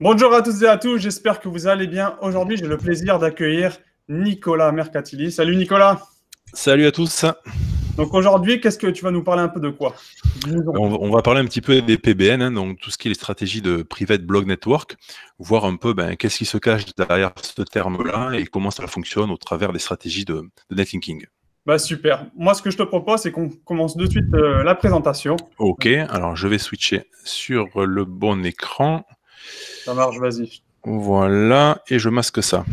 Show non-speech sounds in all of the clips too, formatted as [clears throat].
Bonjour à tous et à tous, j'espère que vous allez bien. Aujourd'hui, j'ai le plaisir d'accueillir Nicolas Mercatili. Salut Nicolas. Salut à tous. Donc aujourd'hui, qu'est-ce que tu vas nous parler un peu de quoi on, va parler un petit peu des PBN, hein, donc tout ce qui est les stratégies de Private Blog Network, voir un peu ben, qu'est-ce qui se cache derrière ce terme-là et comment ça fonctionne au travers des stratégies de, netlinking. Bah super. Moi, ce que je te propose, c'est qu'on commence de suite euh, la présentation. Ok, alors je vais switcher sur le bon écran. Ça marche, vas-y. Voilà, et je masque ça.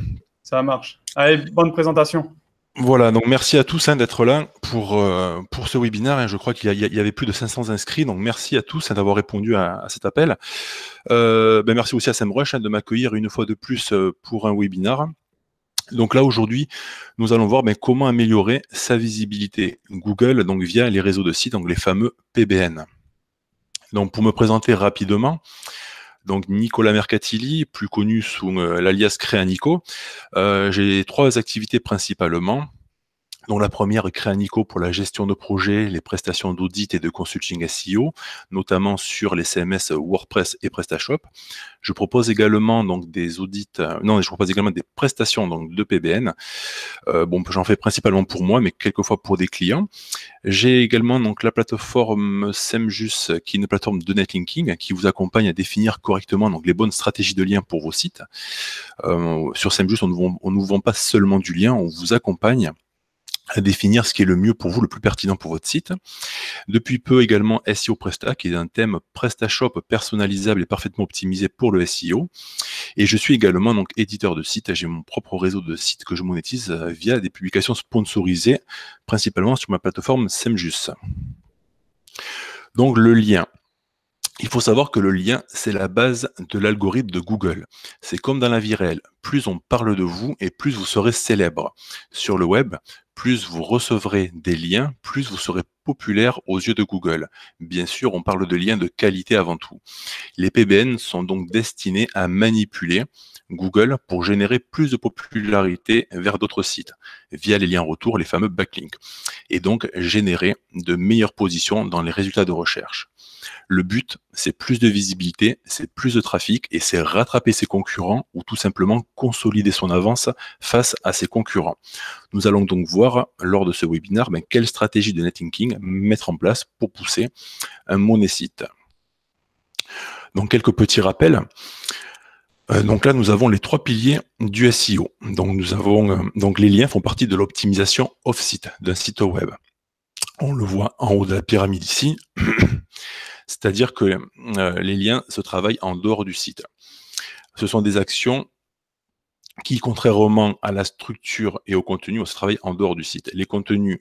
Ça marche. Allez, bonne présentation. Voilà, donc merci à tous hein, d'être là pour, euh, pour ce webinaire. Hein. Je crois qu'il y, avait plus de 500 inscrits, donc merci à tous hein, d'avoir répondu à, cet appel. Euh, ben, merci aussi à SEMrush de m'accueillir une fois de plus euh, pour un webinaire. Donc là, aujourd'hui, nous allons voir ben, comment améliorer sa visibilité Google donc via les réseaux de sites, donc les fameux PBN. Donc pour me présenter rapidement, donc Nicolas Mercatilli, plus connu sous euh, l'alias Créanico. Euh, j'ai trois activités principalement dont la première crée un pour la gestion de projets, les prestations d'audit et de consulting SEO, notamment sur les CMS WordPress et PrestaShop. Je propose également donc des audits, euh, non, je propose également des prestations donc de PBN. Euh, bon, j'en fais principalement pour moi, mais quelquefois pour des clients. J'ai également donc la plateforme Semjus, qui est une plateforme de netlinking qui vous accompagne à définir correctement donc les bonnes stratégies de lien pour vos sites. Euh, sur Semjus, on ne vend pas seulement du lien, on vous accompagne à définir ce qui est le mieux pour vous, le plus pertinent pour votre site. Depuis peu également SEO Presta, qui est un thème PrestaShop personnalisable et parfaitement optimisé pour le SEO. Et je suis également donc éditeur de site. J'ai mon propre réseau de sites que je monétise euh, via des publications sponsorisées, principalement sur ma plateforme Semjus. Donc le lien. Il faut savoir que le lien, c'est la base de l'algorithme de Google. C'est comme dans la vie réelle. Plus on parle de vous et plus vous serez célèbre. Sur le web, plus vous recevrez des liens, plus vous serez populaire aux yeux de Google. Bien sûr, on parle de liens de qualité avant tout. Les PBN sont donc destinés à manipuler Google pour générer plus de popularité vers d'autres sites via les liens retour, les fameux backlinks, et donc générer de meilleures positions dans les résultats de recherche. Le but, c'est plus de visibilité, c'est plus de trafic, et c'est rattraper ses concurrents ou tout simplement consolider son avance face à ses concurrents. Nous allons donc voir lors de ce webinaire ben, quelle stratégie de netlinking mettre en place pour pousser un monnaie site. Donc quelques petits rappels. Euh, donc là, nous avons les trois piliers du SEO. Donc nous avons euh, donc les liens font partie de l'optimisation off-site d'un site web. On le voit en haut de la pyramide ici, [clears throat] c'est-à-dire que euh, les liens se travaillent en dehors du site. Ce sont des actions qui, contrairement à la structure et au contenu, se travaillent en dehors du site. Les contenus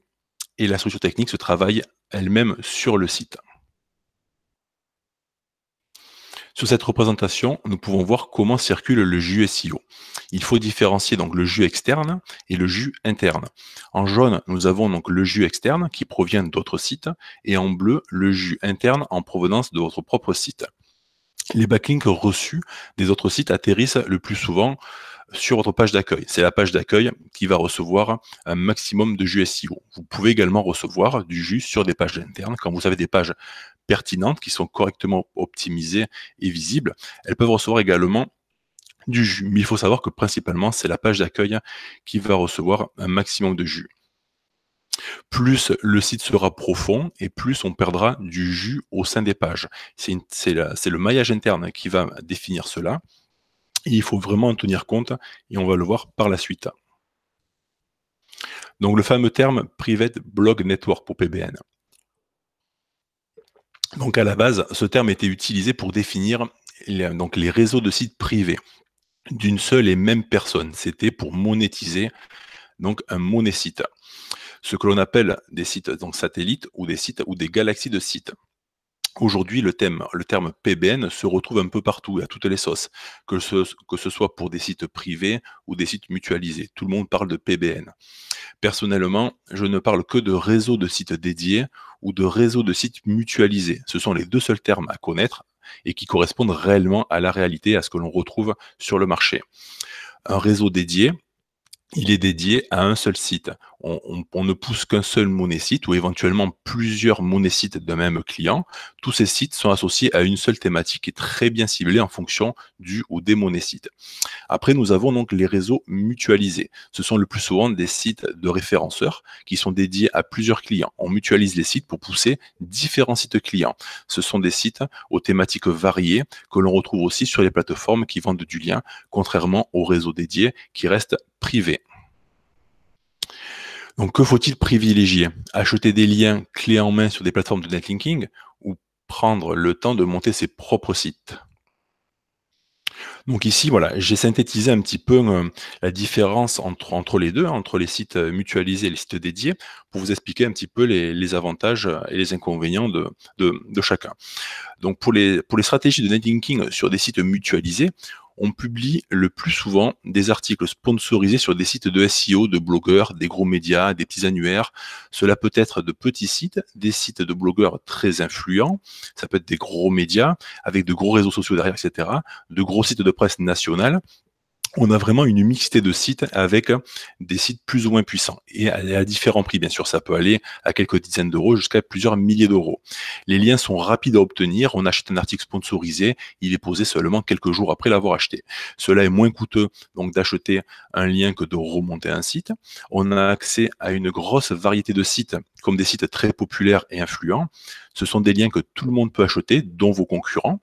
et la structure technique se travaillent elles-mêmes sur le site. Sur cette représentation, nous pouvons voir comment circule le jus SEO. Il faut différencier donc le jus externe et le jus interne. En jaune, nous avons donc le jus externe qui provient d'autres sites et en bleu, le jus interne en provenance de votre propre site. Les backlinks reçus des autres sites atterrissent le plus souvent sur votre page d'accueil. C'est la page d'accueil qui va recevoir un maximum de jus SEO. Vous pouvez également recevoir du jus sur des pages internes. Quand vous avez des pages pertinentes qui sont correctement optimisées et visibles, elles peuvent recevoir également du jus. Mais il faut savoir que principalement, c'est la page d'accueil qui va recevoir un maximum de jus. Plus le site sera profond et plus on perdra du jus au sein des pages. C'est le maillage interne qui va définir cela il faut vraiment en tenir compte, et on va le voir par la suite. Donc le fameux terme Private Blog Network pour PBN. Donc à la base, ce terme était utilisé pour définir les, donc les réseaux de sites privés d'une seule et même personne. C'était pour monétiser donc un site ce que l'on appelle des sites donc, satellites ou des sites ou des galaxies de sites. Aujourd'hui, le, le terme PBN se retrouve un peu partout, à toutes les sauces, que ce, que ce soit pour des sites privés ou des sites mutualisés. Tout le monde parle de PBN. Personnellement, je ne parle que de réseau de sites dédiés ou de réseau de sites mutualisés. Ce sont les deux seuls termes à connaître et qui correspondent réellement à la réalité, à ce que l'on retrouve sur le marché. Un réseau dédié, il est dédié à un seul site. On, ne pousse qu'un seul monnaie site ou éventuellement plusieurs sites d'un même client. Tous ces sites sont associés à une seule thématique et très bien ciblée en fonction du ou des sites. Après, nous avons donc les réseaux mutualisés. Ce sont le plus souvent des sites de référenceurs qui sont dédiés à plusieurs clients. On mutualise les sites pour pousser différents sites clients. Ce sont des sites aux thématiques variées que l'on retrouve aussi sur les plateformes qui vendent du lien, contrairement aux réseaux dédiés qui restent privé Donc, que faut-il privilégier Acheter des liens clés en main sur des plateformes de netlinking ou prendre le temps de monter ses propres sites donc ici, voilà, j'ai synthétisé un petit peu euh, la différence entre, entre les deux, hein, entre les sites euh, mutualisés et les sites dédiés, pour vous expliquer un petit peu les, avantages euh, et les inconvénients de, de, chacun. Donc pour les, pour les stratégies de netlinking sur des sites mutualisés, on publie le plus souvent des articles sponsorisés sur des sites de SEO, de blogueurs, des gros médias, des petits annuaires. Cela peut être de petits sites, des sites de blogueurs très influents, ça peut être des gros médias avec de gros réseaux sociaux derrière, etc., de gros sites de presse nationale, on a vraiment une mixité de sites avec des sites plus ou moins puissants et à, différents prix. Bien sûr, ça peut aller à quelques dizaines d'euros jusqu'à plusieurs milliers d'euros. Les liens sont rapides à obtenir. On achète un article sponsorisé, il est posé seulement quelques jours après l'avoir acheté. Cela est moins coûteux donc d'acheter un lien que de remonter un site. On a accès à une grosse variété de sites, comme des sites très populaires et influents. Ce sont des liens que tout le monde peut acheter, dont vos concurrents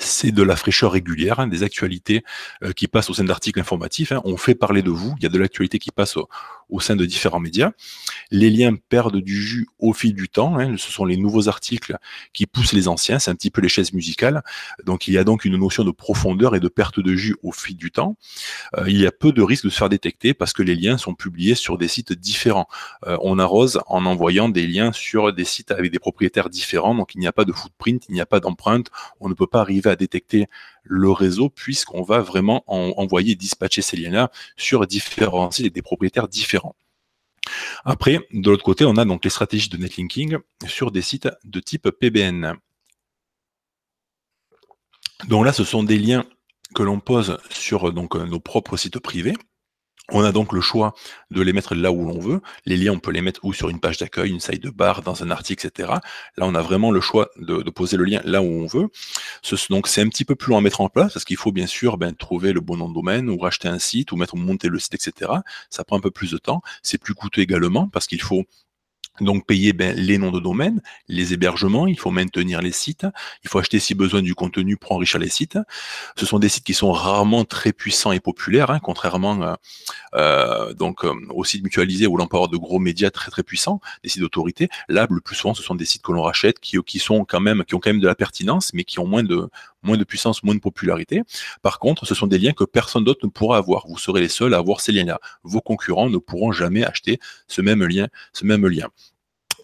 c'est de la fraîcheur régulière, hein, des actualités euh, qui passent au sein d'articles informatifs. Hein. On fait parler de vous, il y a de l'actualité qui passe au, au sein de différents médias. Les liens perdent du jus au fil du temps. Hein. Ce sont les nouveaux articles qui poussent les anciens. C'est un petit peu les chaises musicales. Donc il y a donc une notion de profondeur et de perte de jus au fil du temps. Euh, il y a peu de risques de se faire détecter parce que les liens sont publiés sur des sites différents. Euh, on arrose en envoyant des liens sur des sites avec des propriétaires différents. Donc il n'y a pas de footprint, il n'y a pas d'empreinte. On ne peut pas arriver à détecter le réseau puisqu'on va vraiment envoyer, dispatcher ces liens-là sur différents sites et des propriétaires différents. Après, de l'autre côté, on a donc les stratégies de netlinking sur des sites de type PBN. Donc là, ce sont des liens que l'on pose sur donc, euh, nos propres sites privés on a donc le choix de les mettre là où l'on veut. Les liens, on peut les mettre ou sur une page d'accueil, une salle de barre, dans un article, etc. Là, on a vraiment le choix de, poser le lien là où on veut. donc, c'est un petit peu plus long à mettre en place parce qu'il faut bien sûr ben, trouver le bon nom de domaine ou racheter un site ou mettre ou monter le site, etc. Ça prend un peu plus de temps. C'est plus coûteux également parce qu'il faut donc payer ben, les noms de domaine, les hébergements, il faut maintenir les sites, il faut acheter si besoin du contenu pour enrichir les sites. Ce sont des sites qui sont rarement très puissants et populaires, hein, contrairement euh, donc euh, aux sites mutualisés où l'on peut avoir de gros médias très très puissants, des sites d'autorité. Là, le plus souvent, ce sont des sites que l'on rachète qui, qui sont quand même qui ont quand même de la pertinence, mais qui ont moins de, moins de puissance, moins de popularité. Par contre, ce sont des liens que personne d'autre ne pourra avoir. Vous serez les seuls à avoir ces liens-là. Vos concurrents ne pourront jamais acheter ce même lien. Ce même lien.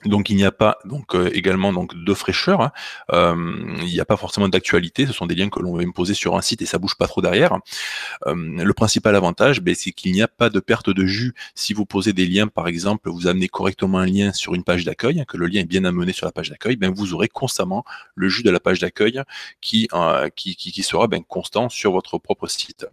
Donc il n'y a pas donc euh, également donc de fraîcheur, hein. euh, il n'y a pas forcément d'actualité, ce sont des liens que l'on va imposer sur un site et ça bouge pas trop derrière. Euh, le principal avantage, ben, c'est qu'il n'y a pas de perte de jus si vous posez des liens, par exemple, vous amenez correctement un lien sur une page d'accueil, que le lien est bien amené sur la page d'accueil, ben, vous aurez constamment le jus de la page d'accueil qui, qui, qui, sera ben, constant sur votre propre site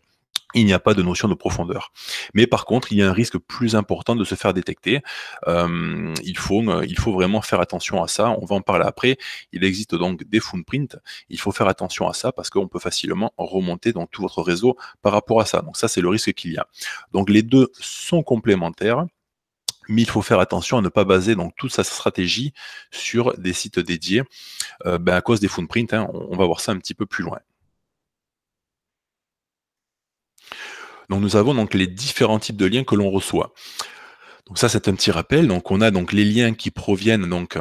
il n'y a pas de notion de profondeur. Mais par contre, il y a un risque plus important de se faire détecter. Euh, il, faut, euh, il faut vraiment faire attention à ça. On va en parler après. Il existe donc des footprints. Il faut faire attention à ça parce qu'on peut facilement remonter dans tout votre réseau par rapport à ça. Donc ça, c'est le risque qu'il y a. Donc les deux sont complémentaires mais il faut faire attention à ne pas baser donc toute sa stratégie sur des sites dédiés euh, ben, à cause des footprints. Hein, on, va voir ça un petit peu plus loin. Donc nous avons donc les différents types de liens que l'on reçoit. Donc ça, c'est un petit rappel. Donc on a donc les liens qui proviennent donc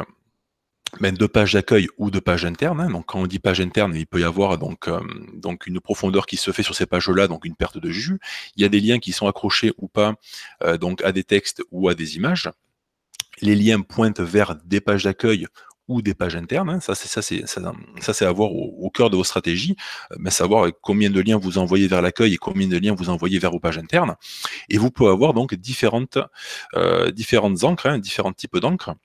ben, de pages d'accueil ou de pages internes. Hein. Donc quand on dit page interne, il peut y avoir donc, euh, donc une profondeur qui se fait sur ces pages-là, donc une perte de jus. Il y a des liens qui sont accrochés ou pas euh, donc à des textes ou à des images. Les liens pointent vers des pages d'accueil ou des pages internes. Hein, ça, c'est ça, ça, c'est à voir au, cœur de vos stratégies, euh, mais savoir euh, combien de liens vous envoyez vers l'accueil et combien de liens vous envoyez vers vos pages internes. Et vous pouvez avoir donc différentes euh, différentes encres, hein, différents types d'encres.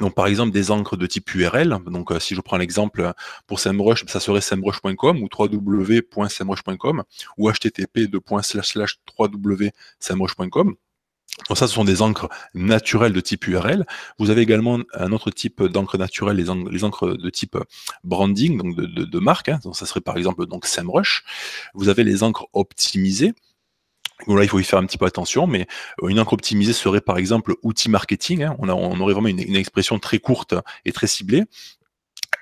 Donc, par exemple, des encres de type URL. Donc, si je prends l'exemple pour SEMrush, ça serait semrush.com ou www.semrush.com ou http://www.semrush.com. Donc ça, ce sont des encres naturelles de type URL. Vous avez également un autre type d'encre naturelle, les, encres de type branding, donc de, marque. Hein. Donc ça serait par exemple donc SEMrush. Vous avez les encres optimisées. là, il faut y faire un petit peu attention, mais euh, une encre optimisée serait par exemple outil marketing. Hein. On, aurait vraiment une, expression très courte et très ciblée.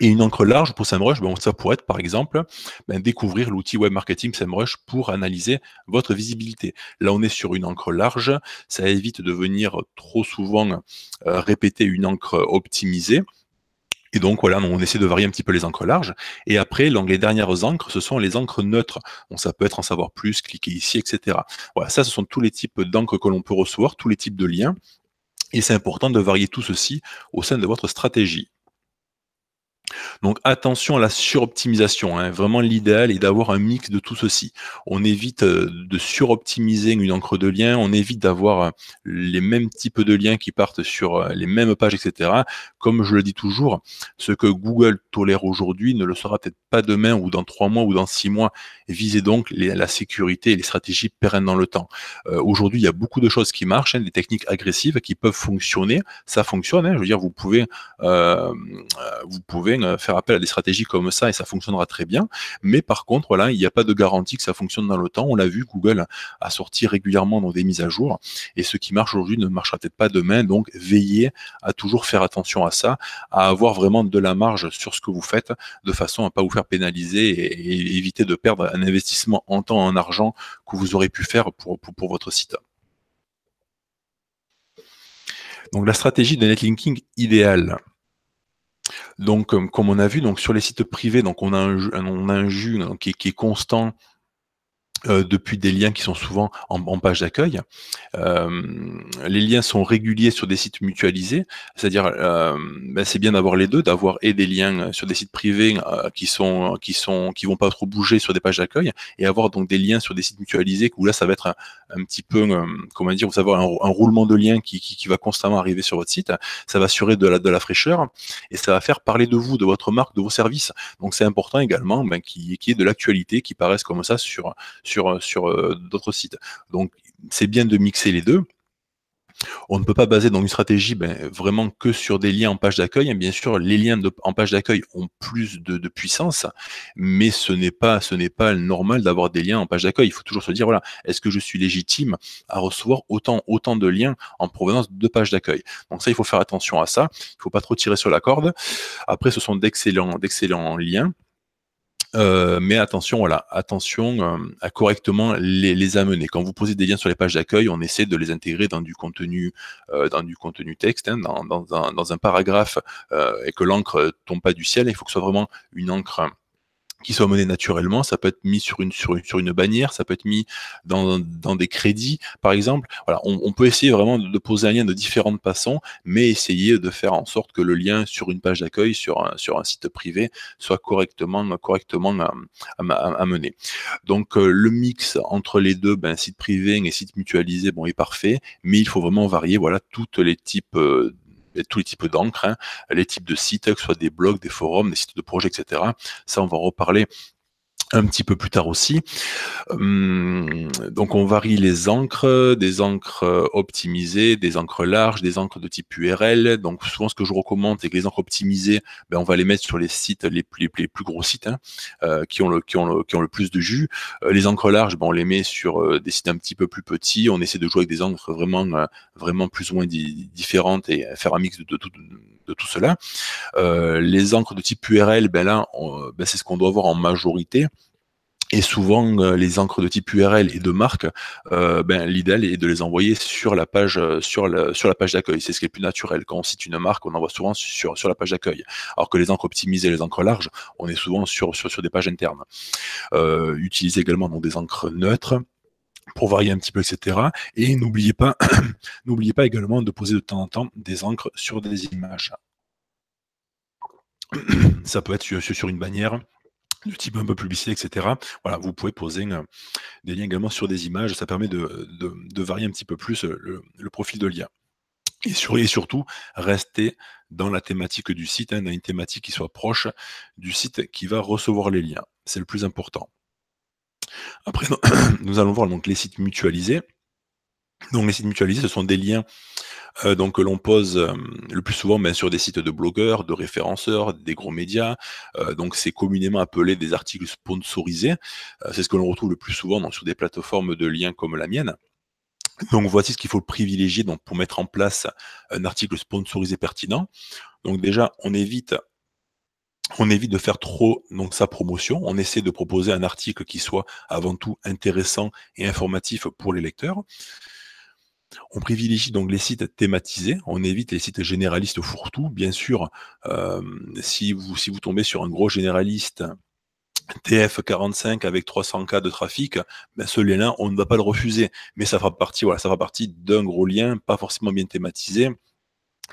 Et une encre large pour SEMrush, ben, ça pourrait être par exemple ben, découvrir l'outil web marketing SEMrush pour analyser votre visibilité. Là, on est sur une encre large, ça évite de venir trop souvent euh, répéter une encre optimisée. Et donc voilà, on essaie de varier un petit peu les encres larges. Et après, les dernières encres, ce sont les encres neutres. ça peut être en savoir plus, cliquer ici, etc. Voilà, ça, ce sont tous les types d'encres que l'on peut recevoir, tous les types de liens. Et c'est important de varier tout ceci au sein de votre stratégie. Donc attention à la suroptimisation. Hein. Vraiment, l'idéal est d'avoir un mix de tout ceci. On évite euh, de suroptimiser une encre de lien, on évite d'avoir euh, les mêmes types de liens qui partent sur euh, les mêmes pages, etc. Comme je le dis toujours, ce que Google tolère aujourd'hui ne le sera peut-être pas demain ou dans trois mois ou dans six mois visez donc la sécurité et les stratégies pérennes dans le temps. Euh, aujourd'hui, il y a beaucoup de choses qui marchent, hein, des techniques agressives qui peuvent fonctionner. Ça fonctionne. Hein, je veux dire, vous pouvez, euh, euh vous pouvez euh, faire appel à des stratégies comme ça et ça fonctionnera très bien. Mais par contre, voilà, il n'y a pas de garantie que ça fonctionne dans le temps. On l'a vu, Google a sorti régulièrement dans des mises à jour et ce qui marche aujourd'hui ne marchera peut-être pas demain. Donc, veillez à toujours faire attention à ça, à avoir vraiment de la marge sur ce que vous faites de façon à ne pas vous faire pénaliser et éviter de perdre un investissement en temps en argent que vous aurez pu faire pour, pour, votre site. Donc la stratégie de netlinking idéale. Donc, euh, comme on a vu, donc sur les sites privés, donc on a un, on a un jus qui est constant euh, depuis des liens qui sont souvent en, page d'accueil. Euh, les liens sont réguliers sur des sites mutualisés, c'est-à-dire euh, ben, c'est bien d'avoir les deux, d'avoir et des liens sur des sites privés qui sont qui sont qui vont pas trop bouger sur des pages d'accueil et avoir donc des liens sur des sites mutualisés où là ça va être un, petit peu comment dire vous savez, un, roulement de liens qui, qui, va constamment arriver sur votre site, ça va assurer de la de la fraîcheur et ça va faire parler de vous, de votre marque, de vos services. Donc c'est important également ben, qui qui de l'actualité qui paraissent comme ça sur, sur sur, euh, euh, d'autres sites. Donc c'est bien de mixer les deux. On ne peut pas baser dans une stratégie ben, vraiment que sur des liens en page d'accueil. Bien sûr, les liens en page d'accueil ont plus de, puissance, mais ce n'est pas, ce n'est pas normal d'avoir des liens en page d'accueil. Il faut toujours se dire voilà, est-ce que je suis légitime à recevoir autant, autant de liens en provenance de pages d'accueil Donc ça, il faut faire attention à ça. Il faut pas trop tirer sur la corde. Après, ce sont d'excellents, d'excellents liens. Euh, mais attention, voilà, attention euh, à correctement les, amener. Quand vous posez des liens sur les pages d'accueil, on essaie de les intégrer dans du contenu, euh, dans du contenu texte, hein, dans, dans, un paragraphe, et que l'encre tombe pas du ciel. Il faut que ce soit vraiment une encre qui soit mené naturellement. Ça peut être mis sur une, sur une, sur une bannière, ça peut être mis dans, dans des crédits, par exemple. Voilà, on, peut essayer vraiment de poser un lien de différentes façons, mais essayer de faire en sorte que le lien sur une page d'accueil, sur un, sur un site privé, soit correctement, correctement euh, amené. Donc, euh, le mix entre les deux, ben, site privé et site mutualisé, bon, est parfait, mais il faut vraiment varier, voilà, tous les types de... Euh, tous les types d'encre, hein. les types de sites, que ce soit des blogs, des forums, des sites de projets, etc. Ça, on va en reparler un petit peu plus tard aussi. Hum, donc on varie les encres, des encres euh, optimisées, des encres larges, des encres de type URL. Donc souvent ce que je recommande, c'est que les encres optimisées, ben, on va les mettre sur les sites, les, plus gros sites hein, euh, qui, ont le, qui, ont le, qui ont le plus de jus. Euh, les encres larges, ben, on les met sur des sites un petit peu plus petits. On essaie de jouer avec des encres vraiment, vraiment plus ou moins différentes et faire un mix de, tout de tout cela. Euh, les encres de type URL, ben là, ben c'est ce qu'on doit avoir en majorité. Et souvent, euh, les encres de type URL et de marque, euh, ben, l'idéal est de les envoyer sur la page, sur sur la page d'accueil. C'est ce qui est le plus naturel. Quand on cite une marque, on envoie souvent sur, sur la page d'accueil. Alors que les encres optimisées et les encres larges, on est souvent sur, sur, des pages internes. utilisez également des encres neutres pour varier un petit peu, etc. Et n'oubliez pas, [clears throat] n'oubliez pas également de poser de temps en temps des encres sur des images. [clears throat] Ça peut être sur, une bannière, du type un peu publicité, etc. Voilà, vous pouvez poser des liens également sur des images. Ça permet de, varier un petit peu plus le, profil de lien. Et, surtout, rester dans la thématique du site, hein, dans une thématique qui soit proche du site qui va recevoir les liens. C'est le plus important. Après, [clears throat] nous allons voir donc, les sites mutualisés. Donc les sites mutualisés, ce sont des liens euh, donc, que l'on pose euh, le plus souvent ben, sur des sites de blogueurs, de référenceurs, des gros médias. Euh, donc c'est communément appelé des articles sponsorisés. c'est ce que l'on retrouve le plus souvent sur des plateformes de liens comme la mienne. Donc voici ce qu'il faut privilégier donc, pour mettre en place un article sponsorisé pertinent. Donc déjà, on évite on évite de faire trop donc sa promotion. On essaie de proposer un article qui soit avant tout intéressant et informatif pour les lecteurs. On privilégie donc les sites thématisés, on évite les sites généralistes fourre-tout. Bien sûr, euh, si, vous, si vous tombez sur un gros généraliste TF45 avec 300 cas de trafic, ben ce lien-là, on ne va pas le refuser. Mais ça fera partie, voilà, ça fera partie d'un gros lien, pas forcément bien thématisé,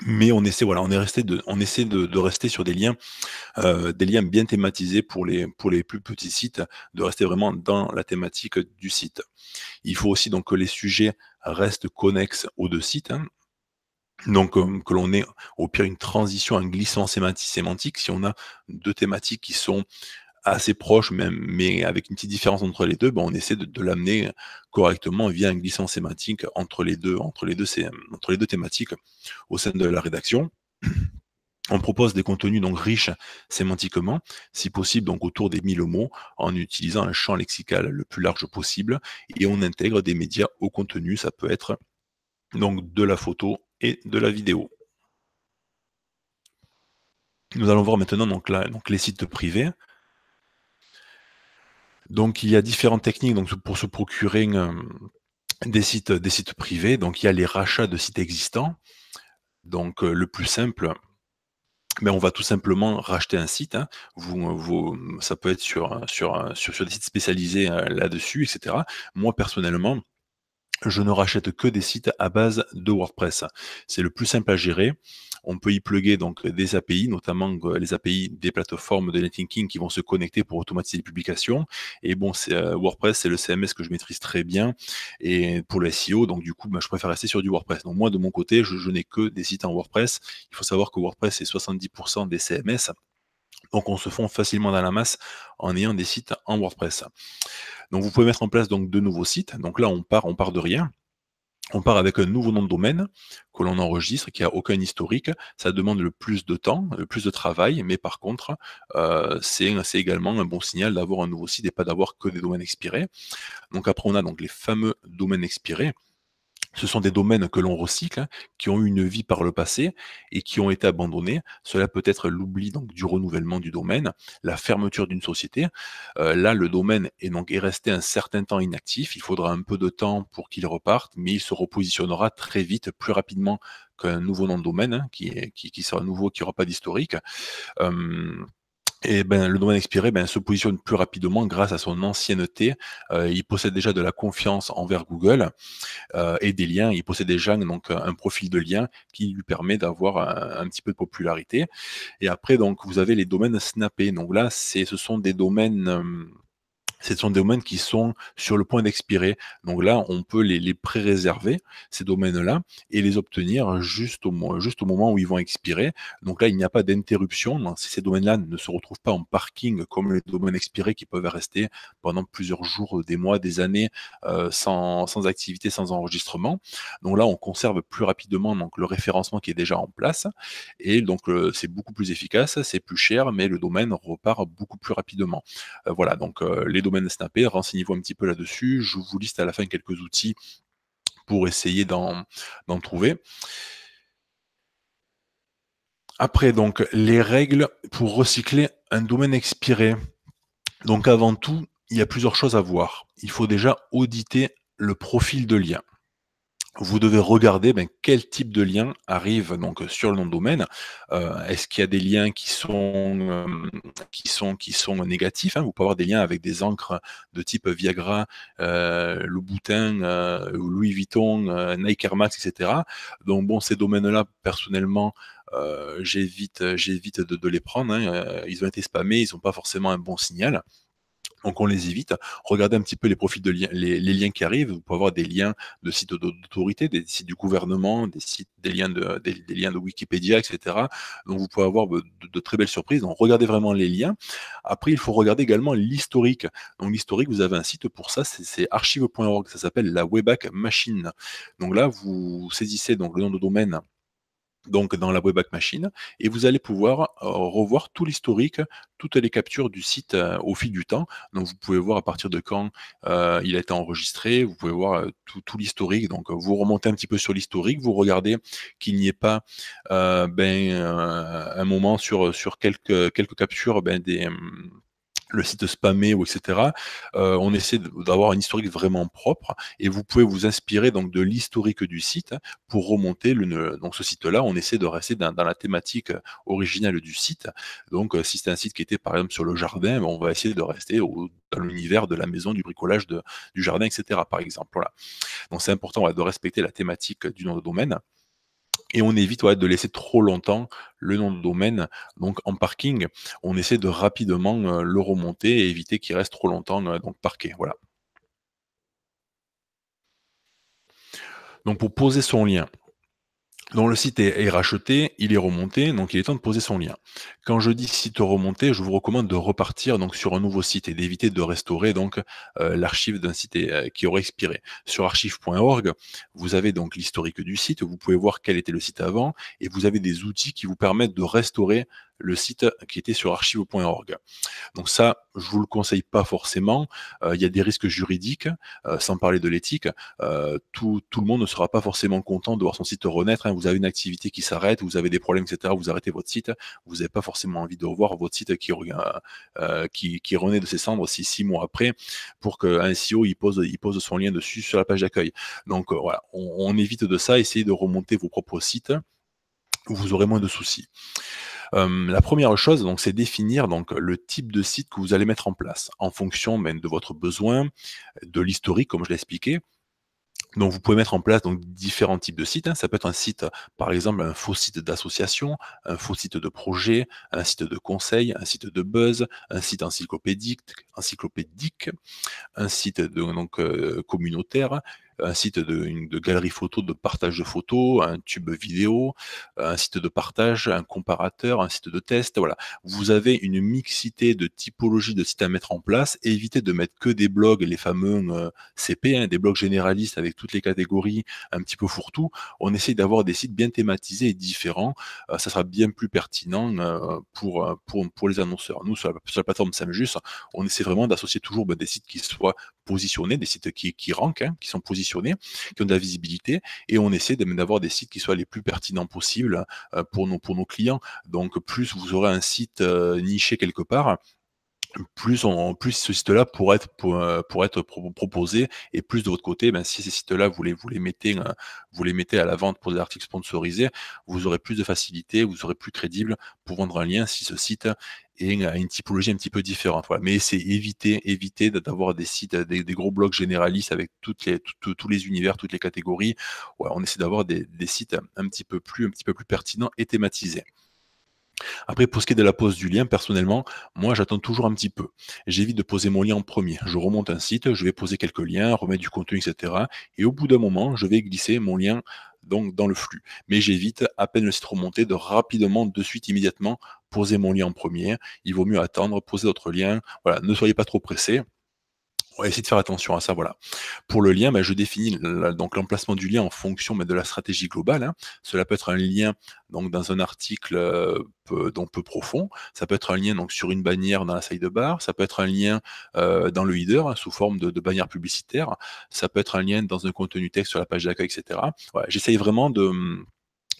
mais on essaie voilà on est resté de on essaie de, rester sur des liens euh, des liens bien thématisés pour les pour les plus petits sites de rester vraiment dans la thématique du site il faut aussi donc que les sujets restent connexes aux deux sites hein. Donc, euh, que l'on ait au pire une transition, un glissement sémantique, si on a deux thématiques qui sont assez proche, même, mais avec une petite différence entre les deux, ben, on essaie de, l'amener correctement via un glissement sémantique entre les deux, entre les deux, entre les deux thématiques au sein de la rédaction. On propose des contenus donc riches sémantiquement, si possible donc autour des 1000 mots, en utilisant un champ lexical le plus large possible, et on intègre des médias au contenu. Ça peut être donc de la photo et de la vidéo. Nous allons voir maintenant donc, là, donc les sites privés. Donc il y a différentes techniques donc, pour se procurer euh, des, sites, des sites privés. Donc il y a les rachats de sites existants. Donc euh, le plus simple, mais ben, on va tout simplement racheter un site. Hein. Vous, euh, vous, ça peut être sur, sur, sur, sur des sites spécialisés là-dessus, etc. Moi personnellement, je ne rachète que des sites à base de WordPress. C'est le plus simple à gérer. On peut y plugger donc des API, notamment euh, les API des plateformes de netlinking qui vont se connecter pour automatiser les publications. Et bon, euh, WordPress, c'est le CMS que je maîtrise très bien. Et pour le SEO, donc du coup, bah, je préfère rester sur du WordPress. Donc moi, de mon côté, je, n'ai que des sites en WordPress. Il faut savoir que WordPress, est 70% des CMS. Donc on se fond facilement dans la masse en ayant des sites en WordPress. Donc vous pouvez mettre en place donc de nouveaux sites. Donc là, on part, on part de rien. On part avec un nouveau nom de domaine que l'on enregistre, qui n'a aucun historique. Ça demande le plus de temps, le plus de travail, mais par contre, euh, c'est également un bon signal d'avoir un nouveau site et pas d'avoir que des domaines expirés. Donc après, on a donc les fameux domaines expirés. Ce sont des domaines que l'on recycle, hein, qui ont eu une vie par le passé et qui ont été abandonnés. Cela peut être l'oubli donc du renouvellement du domaine, la fermeture d'une société. Euh, là, le domaine est donc resté un certain temps inactif. Il faudra un peu de temps pour qu'il reparte, mais il se repositionnera très vite, plus rapidement qu'un nouveau nom de domaine hein, qui, sera nouveau, qui n'aura pas d'historique. Et ben, le domaine expiré ben, se positionne plus rapidement grâce à son ancienneté. Euh, il possède déjà de la confiance envers Google euh, et des liens. Il possède déjà donc un profil de lien qui lui permet d'avoir un, petit peu de popularité. Et après donc vous avez les domaines snappés. Donc là c'est ce sont des domaines hum, ce sont des domaines qui sont sur le point d'expirer. Donc là, on peut les, pré-réserver, ces domaines-là, et les obtenir juste au, juste au moment où ils vont expirer. Donc là, il n'y a pas d'interruption. Si ces domaines-là ne se retrouvent pas en parking comme les domaines expirés qui peuvent rester pendant plusieurs jours, des mois, des années euh, sans, sans activité, sans enregistrement. Donc là, on conserve plus rapidement donc, le référencement qui est déjà en place. Et donc, euh, c'est beaucoup plus efficace, c'est plus cher, mais le domaine repart beaucoup plus rapidement. Euh, voilà, donc les domaines domaine renseignez-vous un petit peu là-dessus. Je vous liste à la fin quelques outils pour essayer d'en trouver. Après, donc, les règles pour recycler un domaine expiré. Donc, avant tout, il y a plusieurs choses à voir. Il faut déjà auditer le profil de lien vous devez regarder ben, quel type de lien arrive donc sur le nom de domaine. Euh, est-ce qu'il y a des liens qui sont euh, qui sont qui sont négatifs Vous hein, pouvez avoir des liens avec des encres de type Viagra, euh, Louboutin, euh, Louis Vuitton, Nike Air etc. Donc bon, ces domaines-là, personnellement, j'évite j'évite de, les prendre. Hein. Ils ont été spammés, ils n'ont pas forcément un bon signal. Donc on les évite. Regardez un petit peu les profils de les, liens qui arrivent. Vous pouvez avoir des liens de sites d'autorité, des sites du gouvernement, des sites, des liens de, des, liens de Wikipédia, etc. Donc vous pouvez avoir bah, de, très belles surprises. Donc regardez vraiment les liens. Après, il faut regarder également l'historique. Donc l'historique, vous avez un site pour ça, c'est archive.org. Ça s'appelle la Wayback Machine. Donc là, vous saisissez donc le nom de domaine donc dans la Webback Machine, et vous allez pouvoir euh, revoir tout l'historique, toutes les captures du site euh, au fil du temps. Donc vous pouvez voir à partir de quand euh, il a été enregistré, vous pouvez voir tout, l'historique. Donc vous remontez un petit peu sur l'historique, vous regardez qu'il n'y ait pas ben, un moment sur, sur quelques, quelques captures ben, des hum, le site spammé ou etc. Euh, on essaie d'avoir un historique vraiment propre et vous pouvez vous inspirer donc de l'historique du site pour remonter le, donc ce site-là. On essaie de rester dans, la thématique originale du site. Donc euh, si c'est un site qui était par exemple sur le jardin, ben, on va essayer de rester dans l'univers de la maison, du bricolage du jardin, etc. Par exemple, Donc c'est important de respecter la thématique du nom de domaine et on évite de laisser trop longtemps le nom de domaine donc en parking. On essaie de rapidement euh, le remonter et éviter qu'il reste trop longtemps euh, donc parqué. Voilà. Donc pour poser son lien, donc le site est, racheté, il est remonté, donc il est temps de poser son lien. Quand je dis site remonté, je vous recommande de repartir donc sur un nouveau site et d'éviter de restaurer donc euh, l'archive d'un site euh, qui aurait expiré. Sur archive.org, vous avez donc l'historique du site, vous pouvez voir quel était le site avant et vous avez des outils qui vous permettent de restaurer le site qui était sur archive.org. Donc ça, je vous le conseille pas forcément. Euh, il y a des risques juridiques, euh, sans parler de l'éthique. Euh, tout, le monde ne sera pas forcément content de voir son site renaître. Hein. Vous avez une activité qui s'arrête, vous avez des problèmes, etc. Vous arrêtez votre site, vous n'avez pas forcément envie de revoir votre site qui, renaît de ses cendres six, mois après pour qu'un e SEO pose, son lien dessus sur la page d'accueil. Donc voilà, on, on évite de ça. Essayez de remonter vos propres sites. Vous aurez moins de soucis. Euh, la première chose, donc, c'est définir donc le type de site que vous allez mettre en place en fonction même ben, de votre besoin, de l'historique, comme je l'ai expliqué. Donc, vous pouvez mettre en place donc, différents types de sites. Hein. Ça peut être un site, par exemple, un faux site d'association, un faux site de projet, un site de conseil, un site de buzz, un site encyclopédique, encyclopédique un site donc, euh, communautaire, un site de, une, galerie photo, de partage de photos, un tube vidéo, un site de partage, un comparateur, un site de test. Voilà, vous avez une mixité de typologies de sites à mettre en place. Évitez de mettre que des blogs, les fameux euh, CP, hein, des blogs généralistes avec toutes les catégories un petit peu fourre-tout. On essaye d'avoir des sites bien thématisés et différents. Euh, ça sera bien plus pertinent euh, pour, pour, pour les annonceurs. Nous, sur la, plateforme Samjus, on essaie vraiment d'associer toujours ben, des sites qui soient positionnés, des sites qui, qui rankent, hein, qui sont positionnés, qui ont de la visibilité, et on essaie d'avoir des sites qui soient les plus pertinents possibles euh, pour nos, pour nos clients. Donc plus vous aurez un site euh, niché quelque part, plus, plus ce site-là pourrait être, euh, être proposé et plus de votre côté, ben, si ces sites-là, vous les, vous, les mettez, vous les mettez à la vente pour des articles sponsorisés, vous aurez plus de facilité, vous aurez plus crédible pour vendre un lien si ce site et une typologie un petit peu différente. Mais c'est éviter, éviter d'avoir des sites, des, gros blocs généralistes avec toutes les, tous les univers, toutes les catégories. on essaie d'avoir des, sites un petit peu plus, un petit peu plus pertinents et thématisés. Après, pour ce qui est de la pose du lien, personnellement, moi, j'attends toujours un petit peu. J'évite de poser mon lien en premier. Je remonte un site, je vais poser quelques liens, remettre du contenu, etc. Et au bout d'un moment, je vais glisser mon lien donc dans le flux. Mais j'évite, à peine le site remonté, de rapidement, de suite, immédiatement, poser mon lien en premier, il vaut mieux attendre, poser d'autres liens. Voilà, ne soyez pas trop pressés on va essayer de faire attention à ça. Voilà. Pour le lien, ben, je définis donc l'emplacement du lien en fonction de la stratégie globale. Hein. Cela peut être un lien donc dans un article euh, peu, profond. Ça peut être un lien donc sur une bannière dans la de bar, Ça peut être un lien euh, dans le header hein, sous forme de, bannière publicitaire. Ça peut être un lien dans un contenu texte sur la page d'accueil, etc. Voilà. J'essaye vraiment de hum,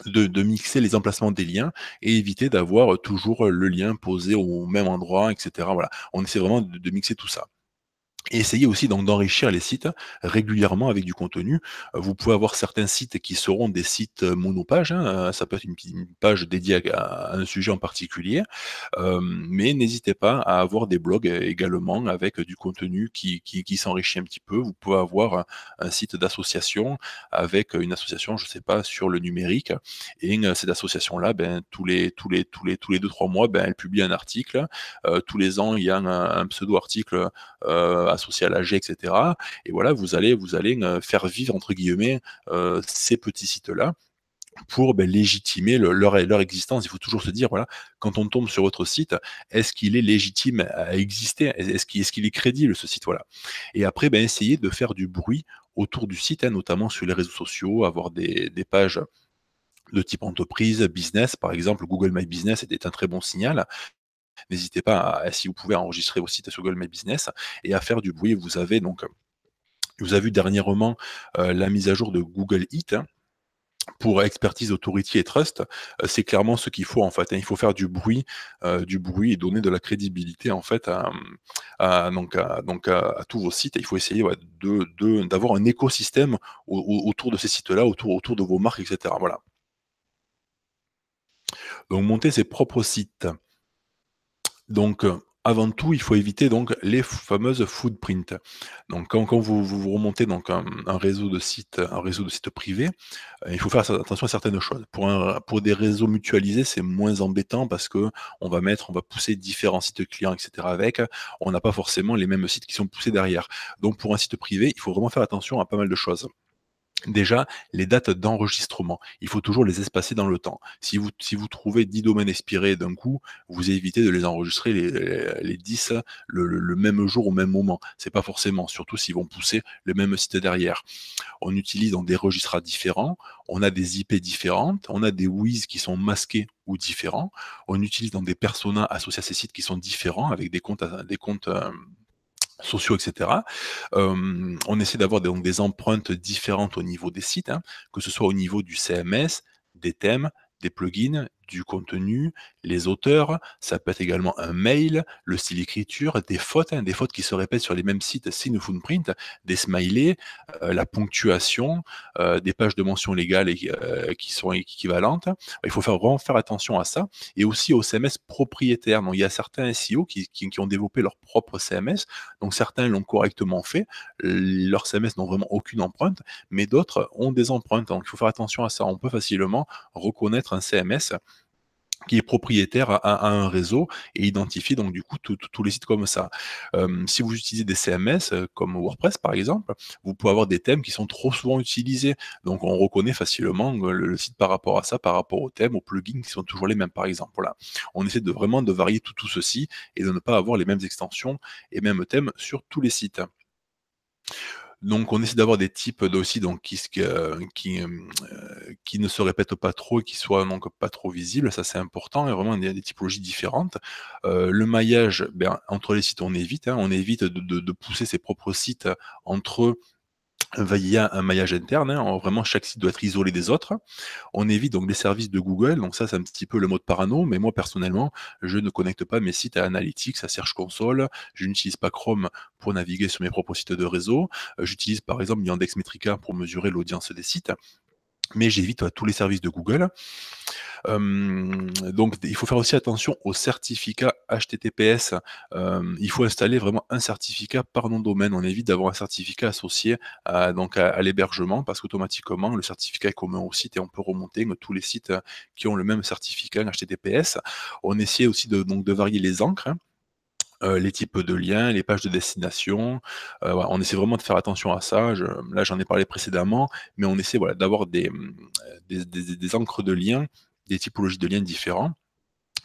de, mixer les emplacements des liens et éviter d'avoir euh, toujours euh, le lien posé au même endroit, etc. Voilà, on essaie vraiment de mixer tout ça essayez aussi donc d'enrichir les sites régulièrement avec du contenu. Euh, vous pouvez avoir certains sites qui seront des sites euh, monopages, hein, euh, ça peut être une, page dédiée à, un sujet en particulier, mais n'hésitez pas à avoir des blogs également avec du contenu qui, s'enrichit un petit peu. Vous pouvez avoir un, site d'association avec une association, je ne sais pas, sur le numérique. Et cette association-là, ben, tous les tous les tous les tous les deux trois mois, ben, elle publie un article. tous les ans, il y a un, pseudo article social à etc. Et voilà, vous allez, vous allez euh, faire vivre, entre guillemets, euh, ces petits sites-là pour ben, légitimer leur, leur existence. Il faut toujours se dire, voilà, quand on tombe sur votre site, est-ce qu'il est légitime à exister Est-ce qu'il est, qu'il est, crédible, ce site voilà. Et après, ben, essayer de faire du bruit autour du site, hein, notamment sur les réseaux sociaux, avoir des, des pages de type entreprise, business, par exemple, Google My Business était un très bon signal. N'hésitez pas, à, si vous pouvez, à enregistrer vos sites sur Google My Business et à faire du bruit. Vous avez donc, euh, vous avez vu dernièrement euh, la mise à jour de Google It. Hein. pour expertise, authority et trust, euh, c'est clairement ce qu'il faut en fait. Hein. il faut faire du bruit, du bruit et donner de la crédibilité en fait à, donc, tous vos sites. il faut essayer d'avoir un écosystème autour de ces sites-là, autour autour de vos marques, etc. Voilà. Donc monter ses propres sites. Donc, euh, avant tout, il faut éviter donc les fameuses footprints. Donc, quand, vous, vous, remontez donc un, réseau de sites, un réseau de sites privés, euh, il faut faire attention à certaines choses. Pour, des réseaux mutualisés, c'est moins embêtant parce que on va mettre, on va pousser différents sites clients, etc. Avec, on n'a pas forcément les mêmes sites qui sont poussés derrière. Donc, pour un site privé, il faut vraiment faire attention à pas mal de choses. Déjà, les dates d'enregistrement, il faut toujours les espacer dans le temps. Si vous, si vous trouvez 10 domaines expirés d'un coup, vous évitez de les enregistrer les, 10 le, même jour au même moment. C'est pas forcément, surtout s'ils vont pousser le même site derrière. On utilise dans des registres différents, on a des IP différentes, on a des WIS qui sont masqués ou différents, on utilise dans des personas associés à ces sites qui sont différents avec des comptes, des comptes euh, sociaux, etc. on essaie d'avoir des, des, empreintes différentes au niveau des sites, hein, que ce soit au niveau du CMS, des thèmes, des plugins, du contenu, les auteurs, ça peut être également un mail, le style d'écriture, des fautes, hein, des fautes qui se répètent sur les mêmes sites, signe ou print, des smileys, euh, la ponctuation, euh, des pages de mention légales euh, qui sont équivalentes. Il faut faire, vraiment faire attention à ça. Et aussi aux CMS propriétaires. Donc, il y a certains SEO qui, qui ont développé leur propre CMS. Donc, certains l'ont correctement fait. Leurs CMS n'ont vraiment aucune empreinte, mais d'autres ont des empreintes. Donc, il faut faire attention à ça. On peut facilement reconnaître un CMS qui est propriétaire à, un réseau et identifie donc du coup tous les sites comme ça. si vous utilisez des CMS euh, comme WordPress par exemple, vous pouvez avoir des thèmes qui sont trop souvent utilisés. Donc on reconnaît facilement euh, le, site par rapport à ça, par rapport aux thèmes, aux plugins qui sont toujours les mêmes par exemple. Voilà. On essaie de vraiment de varier tout, tout ceci et de ne pas avoir les mêmes extensions et mêmes thèmes sur tous les sites. Donc on essaie d'avoir des types aussi donc, qui, euh, qui, euh, qui, ne se répètent pas trop, et qui soient donc pas trop visibles, ça c'est important, et vraiment il y a des typologies différentes. Euh, le maillage, ben, entre les sites on évite, hein. on évite de, de, pousser ses propres sites entre a un maillage interne. Hein. vraiment, chaque site doit être isolé des autres. On évite donc les services de Google. Donc ça, c'est un petit peu le mode parano. Mais moi, personnellement, je ne connecte pas mes sites à Analytics, à Search Console. Je n'utilise pas Chrome pour naviguer sur mes propres sites de réseau. Euh, j'utilise par exemple Yandex Metrica pour mesurer l'audience des sites mais j'évite tous les services de Google. donc, il faut faire aussi attention aux certificats HTTPS. il faut installer vraiment un certificat par nom de domaine. On évite d'avoir un certificat associé à, donc à, l'hébergement parce qu'automatiquement, le certificat est commun au site et on peut remonter tous les sites qui ont le même certificat HTTPS. On essaie aussi de, donc, de varier les encres. Hein. Euh, les types de liens, les pages de destination. Euh, on essaie vraiment de faire attention à ça. là, j'en ai parlé précédemment, mais on essaie d'avoir mm, des, des, encres de liens, des typologies de liens différents.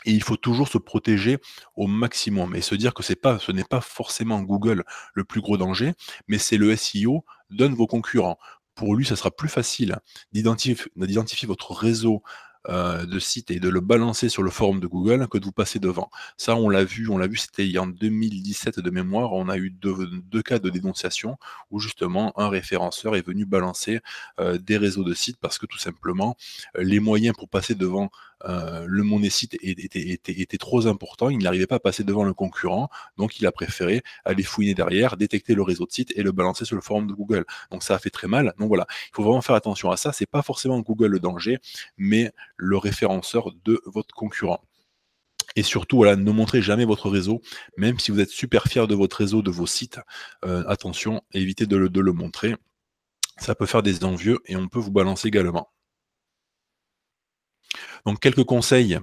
Et il faut toujours se protéger au maximum et se dire que ce n'est pas forcément Google le plus gros danger, mais c'est le SEO donne vos concurrents. Pour lui, ça sera plus facile d'identifier votre réseau euh, de site et de le balancer sur le forum de Google que de vous passer devant. Ça, on l'a vu, on l'a vu, c'était en 2017 de mémoire, on a eu deux, cas de dénonciation où justement un référenceur est venu balancer euh, des réseaux de sites parce que tout simplement euh, les moyens pour passer devant euh, le monnaie site était, trop important, il n'arrivait pas à passer devant le concurrent, donc il a préféré aller fouiner derrière, détecter le réseau de sites et le balancer sur le forum de Google. Donc ça a fait très mal. Donc voilà, il faut vraiment faire attention à ça. C'est pas forcément Google le danger, mais le référenceur de votre concurrent. Et surtout, voilà, ne montrez jamais votre réseau, même si vous êtes super fier de votre réseau, de vos sites. Euh, attention, évitez de le montrer. Ça peut faire des envieux et on peut vous balancer également. Donc quelques conseils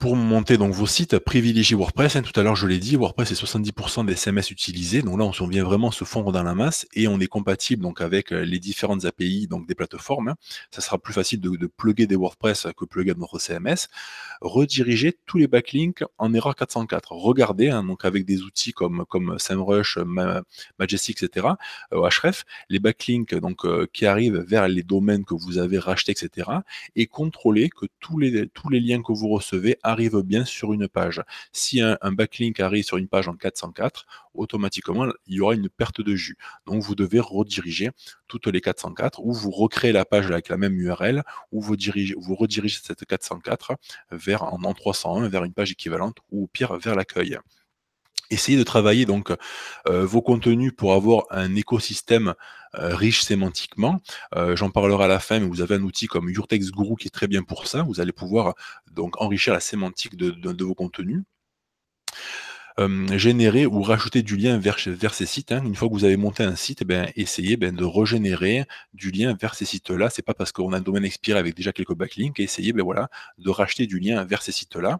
pour monter donc vos sites, privilégiez WordPress. Hein. tout à l'heure, je l'ai dit, WordPress est 70% des CMS utilisés. Donc là, on vient vraiment se fondre dans la masse et on est compatible donc avec euh, les différentes API donc des plateformes. Hein. Ça sera plus facile de, de plugger des WordPress que de plugger notre CMS. Redirigez tous les backlinks en erreur 404. Regardez hein, donc avec des outils comme comme SEMrush, Majestic, etc. Euh, href, les backlinks donc euh, qui arrivent vers les domaines que vous avez rachetés, etc. Et contrôlez que tous les tous les liens que vous recevez arrive bien sur une page. Si un, backlink arrive sur une page en 404, automatiquement, il y aura une perte de jus. Donc, vous devez rediriger toutes les 404 ou vous recréez la page avec la même URL ou vous, redirigez cette 404 vers, en, en 301 vers une page équivalente ou au pire vers l'accueil. Essayez de travailler donc euh, vos contenus pour avoir un écosystème euh, riche sémantiquement. Euh, j'en parlerai à la fin, mais vous avez un outil comme Urtex Guru qui est très bien pour ça. Vous allez pouvoir donc enrichir la sémantique de, vos contenus. générer ou rajouter du lien vers, ces sites. Hein. Une fois que vous avez monté un site, eh ben, essayez ben, de régénérer du lien vers ces sites-là. n'est pas parce qu'on a un domaine expiré avec déjà quelques backlinks, essayez ben, voilà, de racheter du lien vers ces sites-là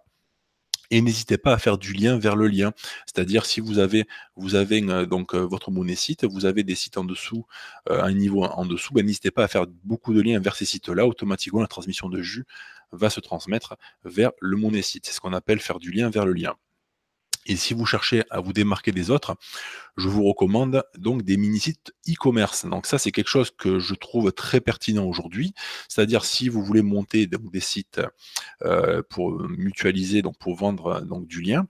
et n'hésitez pas à faire du lien vers le lien. C'est-à-dire si vous avez, vous avez euh, donc euh, votre monnaie site, vous avez des sites en dessous, euh, un niveau en dessous, ben, n'hésitez pas à faire beaucoup de liens vers ces sites-là. Automatiquement, la transmission de jus va se transmettre vers le monnaie site. C'est ce qu'on appelle faire du lien vers le lien. Et si vous cherchez à vous démarquer des autres, je vous recommande donc des mini-sites e-commerce. Donc ça, c'est quelque chose que je trouve très pertinent aujourd'hui. C'est-à-dire si vous voulez monter donc, des sites euh, pour mutualiser, donc pour vendre euh, donc, du lien,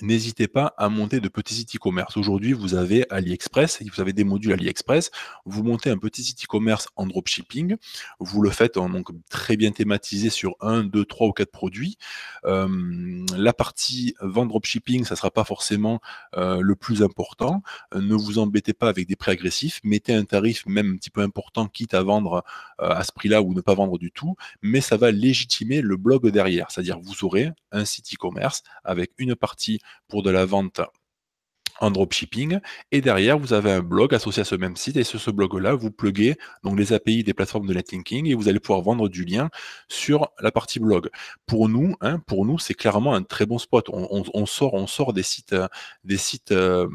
N'hésitez pas à monter de petits sites e-commerce. Aujourd'hui, vous avez AliExpress, vous avez des modules AliExpress, vous montez un petit site e-commerce en dropshipping, vous le faites en, donc, très bien thématisé sur 1, 2, trois ou quatre produits. Euh, la partie vendre dropshipping, ça ne sera pas forcément euh, le plus important. Euh, ne vous embêtez pas avec des prix agressifs, mettez un tarif même un petit peu important, quitte à vendre à ce prix-là ou ne pas vendre du tout, mais ça va légitimer le blog derrière. C'est-à-dire, vous aurez un site e-commerce avec une partie pour de la vente en dropshipping. Et derrière, vous avez un blog associé à ce même site. Et sur ce blog-là, vous pluguez donc les API des plateformes de netlinking et vous allez pouvoir vendre du lien sur la partie blog. Pour nous, hein, pour nous, c'est clairement un très bon spot. On, sort, on sort des sites, euh, des sites. Euh,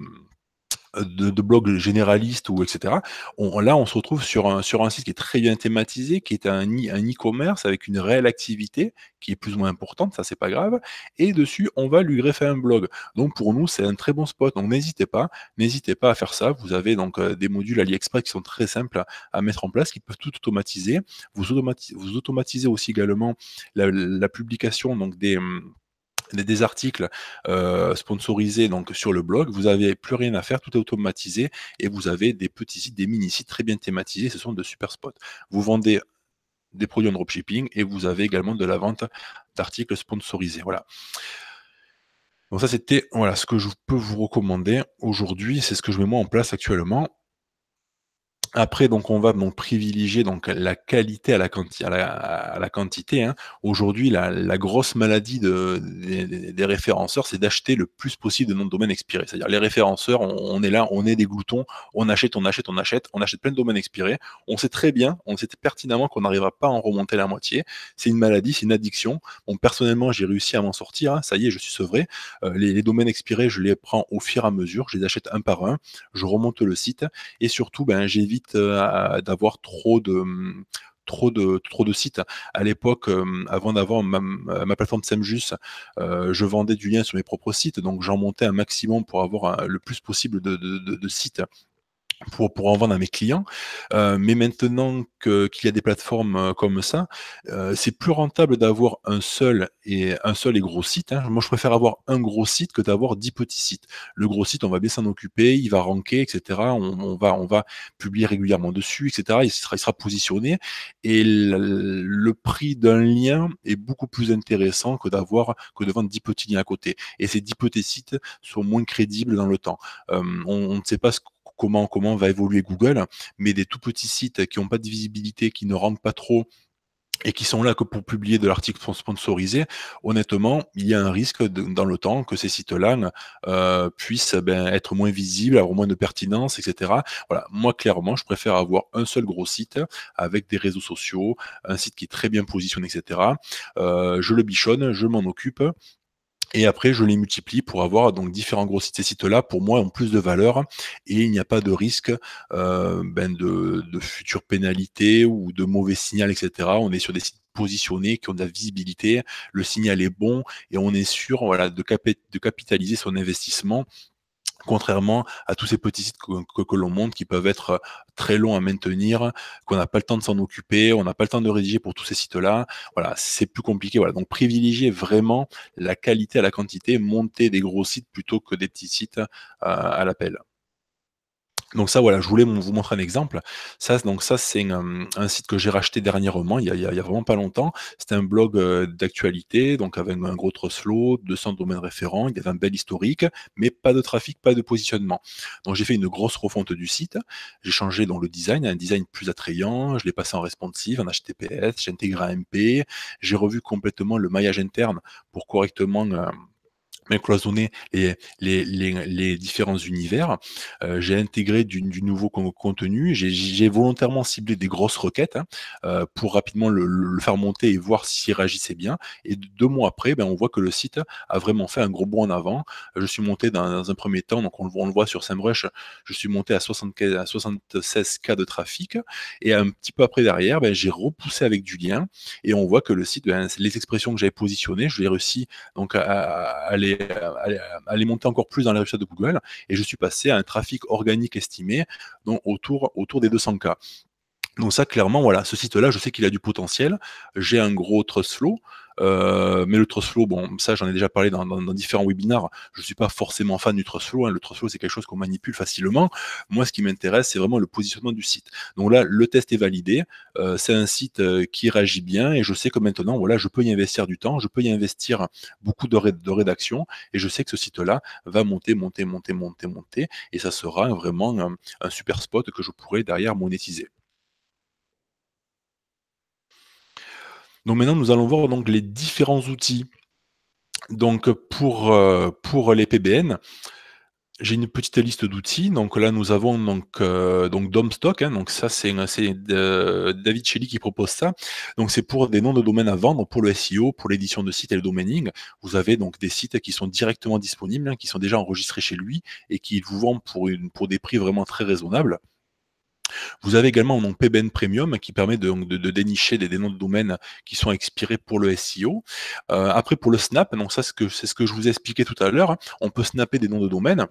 de, de blogs généralistes ou etc. On, là, on se retrouve sur un, sur un site qui est très bien thématisé, qui est un, un e-commerce avec une réelle activité qui est plus ou moins importante, ça c'est pas grave. Et dessus, on va lui greffer un blog. Donc pour nous, c'est un très bon spot. Donc n'hésitez pas, n'hésitez pas à faire ça. Vous avez donc euh, des modules AliExpress qui sont très simples à, mettre en place, qui peuvent tout automatiser. Vous automatisez, vous automatisez aussi également la, publication donc des hum, des articles euh, sponsorisés donc, sur le blog. Vous n'avez plus rien à faire, tout est automatisé et vous avez des petits sites, des mini-sites très bien thématisés. Ce sont de super spots. Vous vendez des produits en dropshipping et vous avez également de la vente d'articles sponsorisés. Voilà. Donc ça, c'était voilà, ce que je peux vous recommander aujourd'hui. C'est ce que je mets moi en place actuellement. Après, donc, on va privilégier donc, la qualité à la, quantité. Hein. Aujourd'hui, la, grosse maladie des, référenceurs, c'est d'acheter le plus possible de noms de domaines expirés. C'est-à-dire, les référenceurs, on, est là, on est des gloutons, on achète, on achète, on achète, on achète plein de domaines expirés. On sait très bien, on sait pertinemment qu'on n'arrivera pas à en remonter la moitié. C'est une maladie, c'est une addiction. personnellement, j'ai réussi à m'en sortir. Hein. Ça y est, je suis sevré. Euh, les, domaines expirés, je les prends au fur et à mesure. Je les achète un par un. Je remonte le site. Et surtout, ben, j'évite euh, d'avoir trop de trop de trop de sites. À l'époque, euh, avant d'avoir ma, plateforme Semjus, euh, je vendais du lien sur mes propres sites, donc j'en montais un maximum pour avoir le plus possible de sites pour, en vendre à mes clients. Euh, mais maintenant qu'il y a des plateformes euh, comme ça, euh, c'est plus rentable d'avoir un seul et un seul et gros site. Hein. Moi, je préfère avoir un gros site que d'avoir dix petits sites. Le gros site, on va bien s'en occuper, il va ranker, etc. On, va, on va publier régulièrement dessus, etc. Il sera, sera positionné et le, prix d'un lien est beaucoup plus intéressant que d'avoir que de vendre dix petits liens à côté. Et ces dix petits sites sont moins crédibles dans le temps. on, ne sait pas ce que comment, va évoluer Google, mais des tout petits sites qui n'ont pas de visibilité, qui ne rentrent pas trop et qui sont là que pour publier de l'article sponsorisé, honnêtement, il y a un risque dans le temps que ces sites-là euh, puissent ben, être moins visibles, avoir moins de pertinence, etc. Voilà, moi clairement, je préfère avoir un seul gros site avec des réseaux sociaux, un site qui est très bien positionné, etc. Euh, je le bichonne, je m'en occupe, et après, je les multiplie pour avoir donc différents sites. Ces sites-là, pour moi, ont plus de valeur et il n'y a pas de risque euh, ben de, de futures pénalités ou de mauvais signal, etc. On est sur des sites positionnés, qui ont de la visibilité, le signal est bon et on est sûr voilà, de, cap de capitaliser son investissement Contrairement à tous ces petits sites que, l'on monte qui peuvent être euh, très longs à maintenir, qu'on n'a pas le temps de s'en occuper, on n'a pas le temps de rédiger pour tous ces sites-là. Voilà, c'est plus compliqué. Voilà, donc privilégier vraiment la qualité à la quantité, monter des gros sites plutôt que des petits sites euh, à l'appel. Donc ça, voilà, je voulais vous montrer un exemple. Ça, donc ça, c'est un, site que j'ai racheté dernièrement, il y, a, vraiment pas longtemps. C'était un blog euh, d'actualité, donc avec un gros trusslot, 200 domaines référents, il y avait un bel historique, mais pas de trafic, pas de positionnement. Donc j'ai fait une grosse refonte du site. J'ai changé dans le design, un design plus attrayant. Je l'ai passé en responsive, en HTTPS. J'ai intégré un MP. J'ai revu complètement le maillage interne pour correctement euh, mais cloisonner les, différents univers. Euh, j'ai intégré du, nouveau contenu. J'ai volontairement ciblé des grosses requêtes hein, euh, pour rapidement le, faire monter et voir s'il réagissait bien. Et deux mois après, ben, on voit que le site a vraiment fait un gros bond en avant. Je suis monté dans, un premier temps, donc on le, voit sur SEMrush, je suis monté à, à 76K de trafic. Et un petit peu après derrière, ben, j'ai repoussé avec du lien. Et on voit que le site, ben, les expressions que j'avais positionnées, je l'ai réussi donc, à, aller euh, euh, aller, monter encore plus dans les résultats de Google. Et je suis passé à un trafic organique estimé autour, autour des 200K. Donc ça, clairement, voilà, ce site-là, je sais qu'il a du potentiel. J'ai un gros trust flow. Euh, mais le trust flow, bon, ça j'en ai déjà parlé dans, différents webinars. Je ne suis pas forcément fan du trust hein. Le trust flow, c'est quelque chose qu'on manipule facilement. Moi, ce qui m'intéresse, c'est vraiment le positionnement du site. Donc là, le test est validé. Euh, c'est un site euh, qui réagit bien et je sais que maintenant, voilà, je peux y investir du temps, je peux y investir beaucoup de, rédaction et je sais que ce site-là va monter, monter, monter, monter, monter et ça sera vraiment un super spot que je pourrai derrière monétiser. Donc maintenant, nous allons voir donc, les différents outils. Donc pour, euh, pour les PBN, j'ai une petite liste d'outils. Donc là, nous avons donc, euh, donc Domstock. Hein. donc ça, c'est euh, David Shelley qui propose ça. Donc c'est pour des noms de domaines à vendre, pour le SEO, pour l'édition de sites et le domaining. Vous avez donc des sites qui sont directement disponibles, hein, qui sont déjà enregistrés chez lui et qui vous vendent pour, pour des prix vraiment très raisonnables. Vous avez également nom PBN Premium qui permet de, dénicher des, noms de domaines qui sont expirés pour le SEO. Euh, après, pour le snap, ça, c'est ce, que je vous ai expliqué tout à l'heure. Hein. On peut snapper des noms de domaines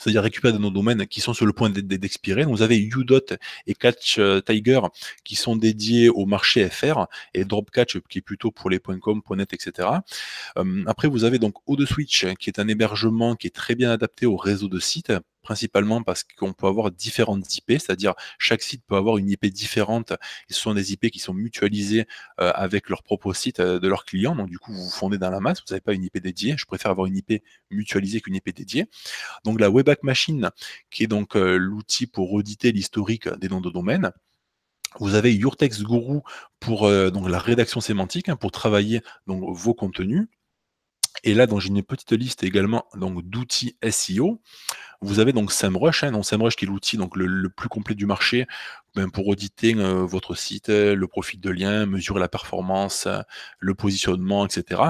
c'est-à-dire récupérer des noms de domaines qui sont sur le point d'expirer. Vous avez UDOT et Catch euh, Tiger qui sont dédiés au marché FR et Dropcatch qui est plutôt pour les .com, .net, etc. Euh, après, vous avez donc O2Switch hein, qui est un hébergement qui est très bien adapté au réseau de sites principalement parce qu'on peut avoir différentes IP, c'est-à-dire chaque site peut avoir une IP différente. Et ce sont des IP qui sont mutualisées euh, avec leur propre site euh, de leurs clients. Donc du coup, vous vous fondez dans la masse, vous n'avez pas une IP dédiée. Je préfère avoir une IP mutualisée qu'une IP dédiée. Donc la Webback Machine, qui est donc euh, l'outil pour auditer l'historique des noms de domaine. Vous avez Your Guru pour donc la rédaction sémantique hein, pour travailler donc vos contenus. Et là, dans une petite liste également d'outils SEO, vous avez donc SEMrush, hein, donc SEMrush qui est l'outil donc le, plus complet du marché même ben, pour auditer euh, votre site, euh, le profil de lien, mesurer la performance, euh, le positionnement, etc.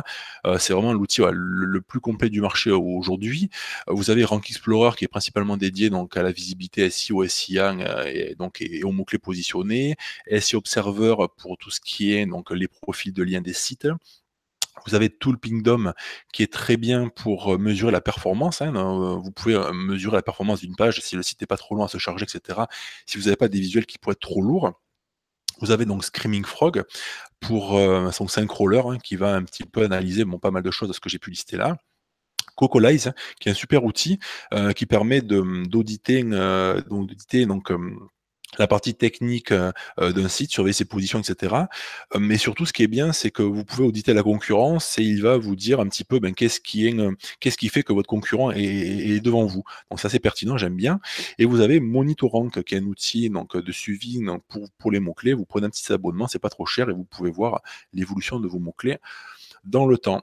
c'est vraiment l'outil le, plus complet du marché aujourd'hui. Vous avez Rank Explorer qui est principalement dédié donc à la visibilité SEO, SIA et donc et, clé aux mots clés positionnés. SEO Observer pour tout ce qui est donc les profils de liens des sites vous avez tout le pingdom qui est très bien pour mesurer la performance. Hein, vous pouvez mesurer la performance d'une page si le site n'est pas trop long à se charger, etc. Si vous n'avez pas des visuels qui pourraient être trop lourds. Vous avez donc Screaming Frog pour son syncrawler hein, qui va un petit peu analyser bon, pas mal de choses de ce que j'ai pu lister là. Cocolize, qui est un super outil qui permet mmh, d'auditer donc, la partie technique euh, euh, d'un site, surveiller ses positions, etc. Euh, mais surtout, ce qui est bien, c'est que vous pouvez auditer la concurrence et il va vous dire un petit peu ben, qu'est-ce qui, est, qu'est-ce qui fait que votre concurrent est, devant vous. Donc, ça, c'est pertinent, j'aime bien. Et vous avez Monitorank, qui est un outil donc, de suivi donc, pour, pour les mots-clés. Vous prenez un petit abonnement, c'est pas trop cher et vous pouvez voir l'évolution de vos mots-clés dans le temps.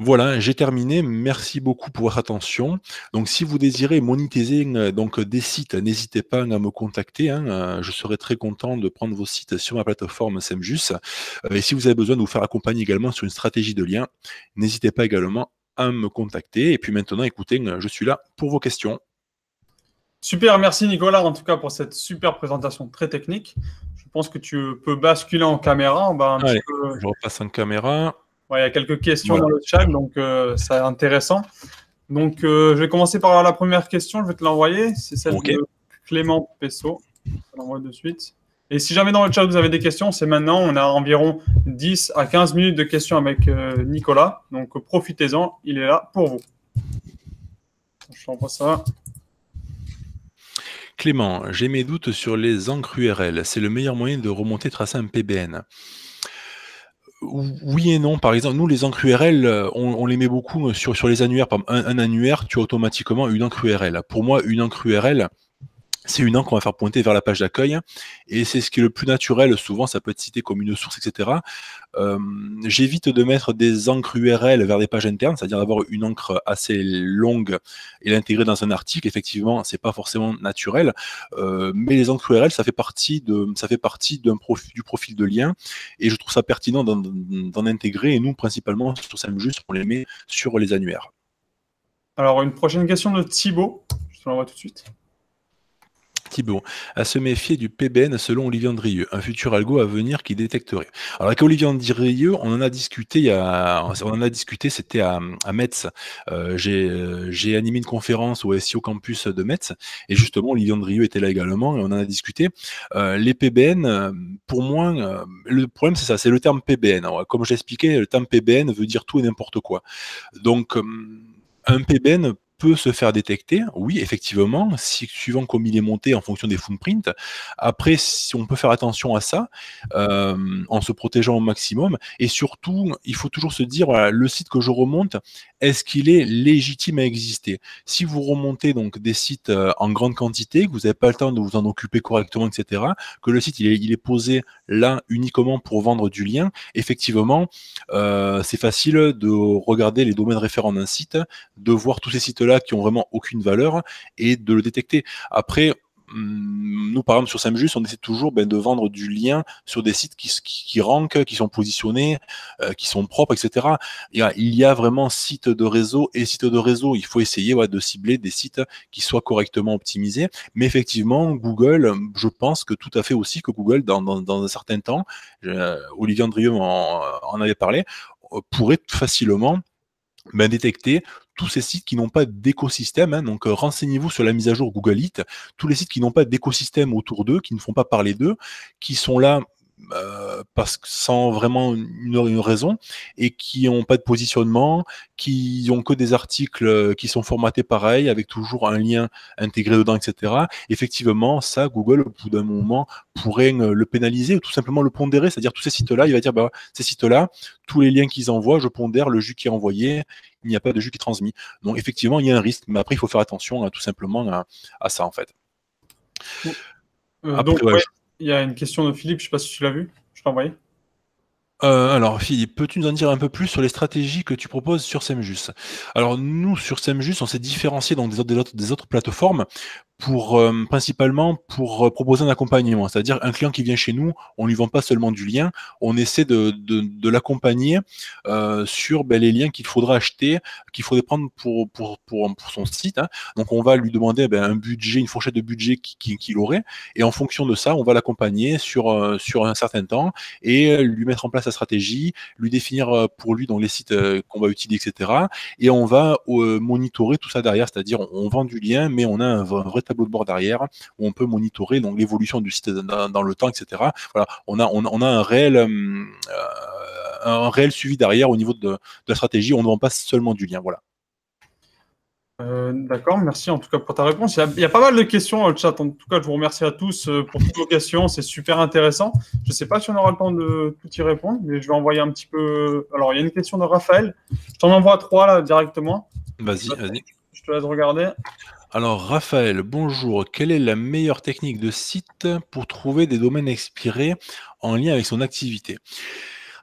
Voilà, j'ai terminé. Merci beaucoup pour votre attention. Donc, si vous désirez monétiser euh, donc, des sites, n'hésitez pas hein, à me contacter. Hein, euh, je serai très content de prendre vos sites sur ma plateforme Semjus. Euh, et si vous avez besoin de vous faire accompagner également sur une stratégie de lien, n'hésitez pas également à me contacter. Et puis maintenant, écoutez, je suis là pour vos questions. Super, merci Nicolas en tout cas pour cette super présentation très technique. Je pense que tu peux basculer en caméra. Je repasse en caméra il y a quelques questions dans le chat, donc c'est euh, intéressant. Donc, euh, je vais commencer par la première question, je vais te l'envoyer. C'est celle de Clément Pesso. Je l'envoie de suite. Et si jamais dans le chat vous avez des questions, c'est maintenant. On a environ 10 à 15 minutes de questions avec euh, Nicolas. Donc, profitez-en, il est là pour vous. Je t'envoie ça. Clément, j'ai mes doutes sur les encres URL. C'est le meilleur moyen de remonter tracer un PBN oui et non. Par exemple, nous, les encres URL, euh, on, les met beaucoup euh, sur, sur les annuaires. Par un, annuaire, tu as automatiquement une encre URL. Pour moi, une encre URL, c'est une encre qu'on va faire pointer vers la page d'accueil. Et c'est ce qui est le plus naturel. Souvent, ça peut être cité comme une source, etc. Euh, j'évite de mettre des encres URL vers des pages internes, c'est-à-dire avoir une encre assez longue et l'intégrer dans un article. Effectivement, c'est pas forcément naturel. Euh, mais les encres URL, ça fait partie, de, ça fait partie du profil de lien. Et je trouve ça pertinent d'en intégrer. Et nous, principalement, sur juste, on les met sur les annuaires. Alors, une prochaine question de Thibaut. Je te l'envoie tout de suite. Thibault, à se méfier du PBN selon Olivier Andrieux, un futur algo à venir qui détecterait. Alors avec Olivier Andrieux, on en a discuté, on a discuté, c'était à, Metz. Euh, j'ai animé une conférence au SEO campus de Metz et justement Olivier Andrieux était là également et on en a discuté. Euh, les PBN, pour moi, euh, le problème c'est ça, c'est le terme PBN. comme j'expliquais, le terme PBN veut dire tout et n'importe quoi. Donc un PBN peut se faire détecter, oui, effectivement, si, suivant comme il est monté en fonction des footprints. Après, si on peut faire attention à ça, euh, en se protégeant au maximum, et surtout, il faut toujours se dire, le site que je remonte, est-ce qu'il est légitime à exister Si vous remontez donc des sites euh, en grande quantité, que vous n'avez pas le temps de vous en occuper correctement, etc., que le site, il est, posé là uniquement pour vendre du lien, effectivement, euh, c'est facile de regarder les domaines référents d'un site, de voir tous ces sites qui ont vraiment aucune valeur et de le détecter. Après, hmm, nous, par exemple, sur samjust on essaie toujours ben, de vendre du lien sur des sites qui, rankent, qui sont positionnés, euh, qui sont propres, etc. Il y, a, vraiment sites de réseau et sites de réseau. Il faut essayer ouais, de cibler des sites qui soient correctement optimisés. Mais effectivement, Google, je pense que tout à fait aussi que Google, dans, un certain temps, euh, Olivier Andrieux en avait parlé, euh, pourrait facilement ben, détecter tous ces sites qui n'ont pas d'écosystème. Hein. donc, euh, renseignez-vous sur la mise à jour Google It. Tous les sites qui n'ont pas d'écosystème autour d'eux, qui ne font pas parler d'eux, qui sont là euh, parce que sans vraiment une, raison et qui n'ont pas de positionnement, qui ont que des articles euh, qui sont formatés pareil avec toujours un lien intégré dedans, etc. Effectivement, ça, Google, au bout d'un moment, pourrait euh, le pénaliser ou tout simplement le pondérer, c'est-à-dire tous ces sites-là, il va dire bah, ces sites-là, tous les liens qu'ils envoient, je pondère le jus qui est envoyé, il n'y a pas de jus qui est transmis. Donc effectivement, il y a un risque, mais après, il faut faire attention hein, tout simplement hein, à, ça en fait. donc, il y a une question de Philippe, je ne sais pas si tu l'as vu, je t'ai envoyé. Euh, alors Philippe, peux-tu nous en dire un peu plus sur les stratégies que tu proposes sur Semjus Alors nous, sur Semjus, on s'est différencié donc des autres, des autres plateformes pour euh, principalement pour euh, proposer un accompagnement. C'est-à-dire un client qui vient chez nous, on lui vend pas seulement du lien, on essaie de, de, l'accompagner euh, sur ben, les liens qu'il faudra acheter, qu'il faudrait prendre pour, pour, pour, son site. Hein. Donc on va lui demander ben, un budget, une fourchette de budget qu'il aurait, et en fonction de ça, on va l'accompagner sur, sur un certain temps et lui mettre en place sa stratégie, lui définir pour lui dans les sites qu'on va utiliser, etc. Et on va monitorer tout ça derrière, c'est-à-dire on, vend du lien, mais on a un vrai tableau de bord derrière où on peut monitorer donc l'évolution du site dans, le temps, etc. Voilà, on a, on, a un réel euh, euh, un réel suivi derrière au niveau de, la stratégie. On ne vend pas seulement du lien. Voilà. Euh, d'accord, merci en tout cas pour ta réponse. Il y, a, pas mal de questions dans le chat. En tout cas, je vous remercie à tous pour toutes vos questions. C'est super intéressant. Je ne sais pas si on aura le temps de tout y répondre, mais je vais envoyer un petit peu. Alors, il y a une question de Raphaël. Je t'en envoie trois là directement. Vas-y, vas-y. Je te laisse regarder. Alors, Raphaël, bonjour. Quelle est la meilleure technique de site pour trouver des domaines expirés en lien avec son activité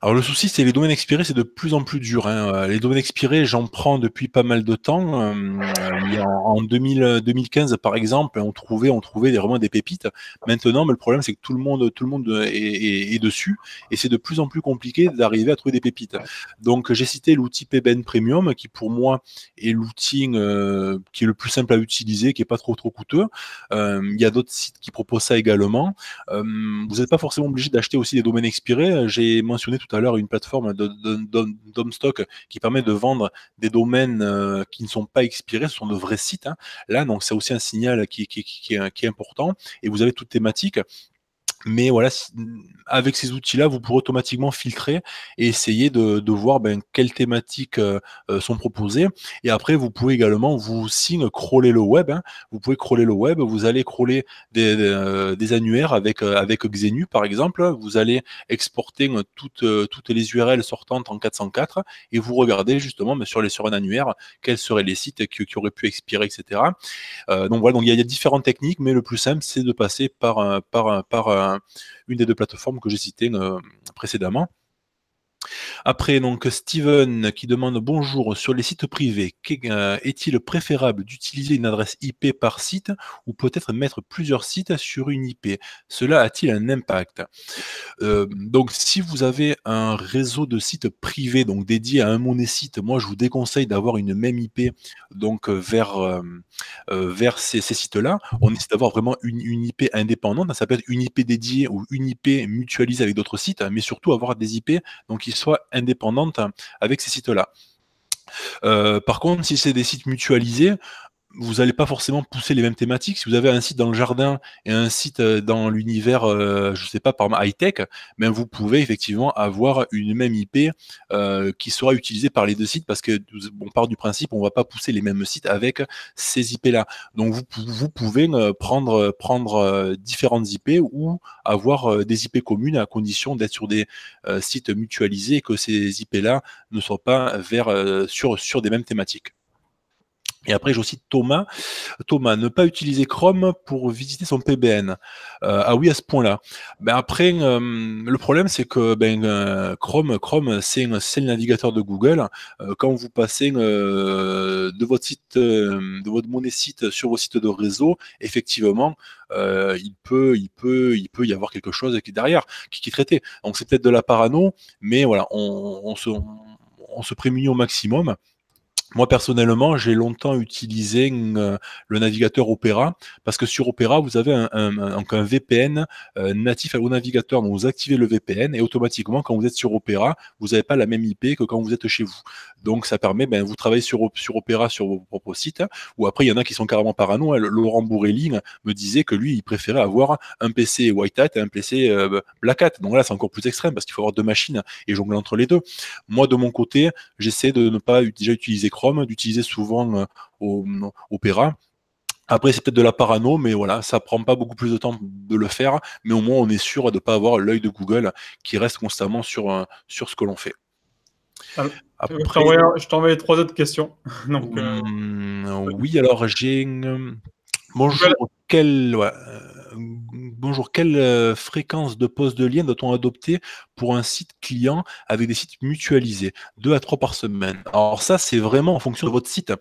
alors le souci, c'est les domaines expirés, c'est de plus en plus dur. Hein. Les domaines expirés, j'en prends depuis pas mal de temps. Euh, en 2015, par exemple, on trouvait, on trouvait vraiment des pépites. Maintenant, mais le problème, c'est que tout le monde, tout le monde est, dessus, et c'est de plus en plus compliqué d'arriver à trouver des pépites. Donc j'ai cité l'outil PBN Premium, qui pour moi est l'outil euh, qui est le plus simple à utiliser, qui est pas trop trop coûteux. Euh, il y a d'autres sites qui proposent ça également. vous n'êtes pas forcément obligé d'acheter aussi des domaines expirés. J'ai mentionné tout à une plateforme de, de, qui permet de vendre des domaines euh, qui ne sont pas expirés, ce sont de vrais sites. Hein. Là, donc c'est aussi un signal qui, est, est important. Et vous avez toute thématique mais voilà, avec ces outils-là, vous pourrez automatiquement filtrer et essayer de, voir ben, quelles thématiques euh, euh, sont proposées. Et après, vous pouvez également vous signe, crawler le web. Hein. Vous pouvez crawler le web. Vous allez crawler des, euh, annuaires avec avec Xenu par exemple. Vous allez exporter toutes toutes les URL sortantes en 404 et vous regardez justement ben, sur les sur un annuaire quels seraient les sites qui, auraient pu expirer, etc. donc voilà, il y, a, différentes techniques, mais le plus simple c'est de passer par par par un, une des deux plateformes que j'ai citées euh, précédemment. Après, donc, Steven qui demande bonjour sur les sites privés. Euh, est-il préférable d'utiliser une adresse IP par site ou peut-être mettre plusieurs sites sur une IP Cela a-t-il un impact euh, Donc, si vous avez un réseau de sites privés donc dédié à un site, moi je vous déconseille d'avoir une même IP donc euh, vers, vers ces, sites-là. On essaie d'avoir vraiment une, une, IP indépendante. Ça peut être une IP dédiée ou une IP mutualisée avec d'autres sites, mais surtout avoir des IP donc qui soit indépendante avec ces sites-là. Euh, par contre, si c'est des sites mutualisés, vous n'allez pas forcément pousser les mêmes thématiques. Si vous avez un site dans le jardin et un site euh, dans l'univers, euh, je ne sais pas, par high-tech, ben, vous pouvez effectivement avoir une même IP euh, qui sera utilisée par les deux sites parce que on part du principe, on ne va pas pousser les mêmes sites avec ces IP-là. Donc vous, pouvez prendre, prendre différentes IP ou avoir des IP communes à condition d'être sur des sites mutualisés et que ces IP-là ne soient pas vers, sur, sur des mêmes thématiques. Et après, j'ai aussi Thomas. Thomas, ne pas utiliser Chrome pour visiter son PBN. Euh, ah oui, à ce point-là. Ben après, euh, le problème, c'est que ben, euh, Chrome, Chrome, c'est le navigateur de Google. quand vous passez de votre site, de votre monnaie site sur vos sites de réseau, effectivement, il peut, il peut, il peut y avoir quelque chose qui derrière, qui, est traité. Donc c'est peut-être de la parano, mais voilà, on se prémunit au maximum. Moi, personnellement, j'ai longtemps utilisé euh, le navigateur Opera parce que sur Opera, vous avez un, VPN euh, natif au navigateur. Donc, vous activez le VPN et automatiquement, quand vous êtes sur Opera, vous n'avez pas la même IP que quand vous êtes chez vous. Donc, ça permet, ben, vous travaillez sur, sur Opera sur vos propres sites. ou après, il y en a qui sont carrément parano. Hein. Laurent Bourrelli me disait que lui, il préférait avoir un PC White Hat et un PC euh, Black Hat. Donc là, c'est encore plus extrême parce qu'il faut avoir deux machines et jongler entre les deux. Moi, de mon côté, j'essaie de ne pas déjà utiliser Chrome d'utiliser souvent euh, au, opéra Après, c'est peut-être de la parano, mais voilà, ça prend pas beaucoup plus de temps de le faire, mais au moins on est sûr de ne pas avoir l'œil de Google qui reste constamment sur, euh, sur ce que l'on fait. Après, je t'envoie trois autres questions. [laughs] Euh, mmh, oui, alors j'ai. Bonjour, quelle bonjour, quelle euh, fréquence de poste de lien doit-on adopter pour un site client avec des sites mutualisés Deux à trois par semaine. Alors ça, c'est vraiment en fonction de votre site.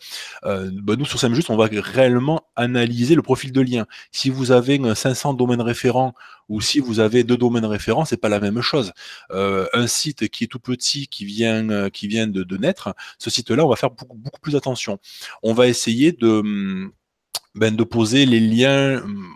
Euh, bah, nous, sur juste on va réellement analyser le profil de lien. Si vous avez 500 domaines référents ou si vous avez deux domaines référents, c'est pas la même chose. Euh, un site qui est tout petit, qui vient, qui de, naître, ce site-là, on va faire beaucoup, plus attention. On va essayer de... Hum, ben, de poser les liens hum,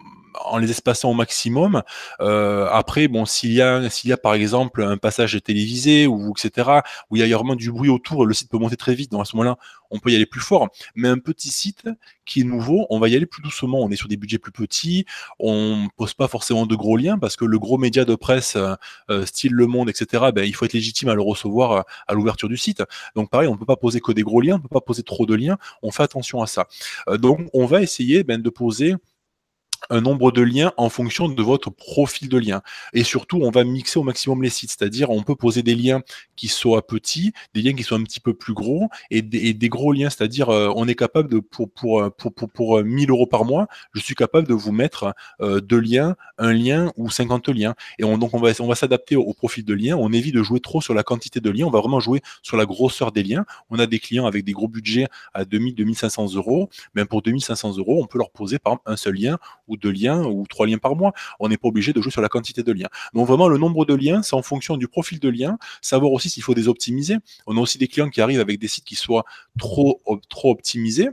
en les espacant au maximum. Euh, après, bon, s'il y a, s'il par exemple un passage télévisé ou etc. où il y a vraiment du bruit autour, le site peut monter très vite. Donc à ce moment-là, on peut y aller plus fort. Mais un petit site qui est nouveau, on va y aller plus doucement. On est sur des budgets plus petits, on pose pas forcément de gros liens parce que le gros média de presse, euh, euh, style Le Monde, etc. Ben, il faut être légitime à le recevoir à l'ouverture du site. Donc pareil, on ne peut pas poser que des gros liens, on ne peut pas poser trop de liens. On fait attention à ça. donc on va essayer ben, de poser un nombre de liens en fonction de votre profil de lien. Et surtout, on va mixer au maximum les sites, c'est-à-dire on peut poser des liens qui soient petits, des liens qui soient un petit peu plus gros et des, gros liens, c'est-à-dire euh, on est capable de, pour, pour, euh, pour, 1000 euh, euros par mois, je suis capable de vous mettre deux liens, un lien ou 50 liens. Et donc on va, on va s'adapter au, profil de lien. on évite de jouer trop sur la quantité de liens, on va vraiment jouer sur la grosseur des liens. On a des clients avec des gros budgets à 2000, 2500 euros, même pour 2500 euros, on peut leur poser par un seul lien ou deux liens ou trois liens par mois. On n'est pas obligé de jouer sur la quantité de liens. Donc vraiment, le nombre de liens, c'est en fonction du profil de lien, savoir aussi s'il faut des optimiser. On a aussi des clients qui arrivent avec des sites qui soient trop, trop optimisés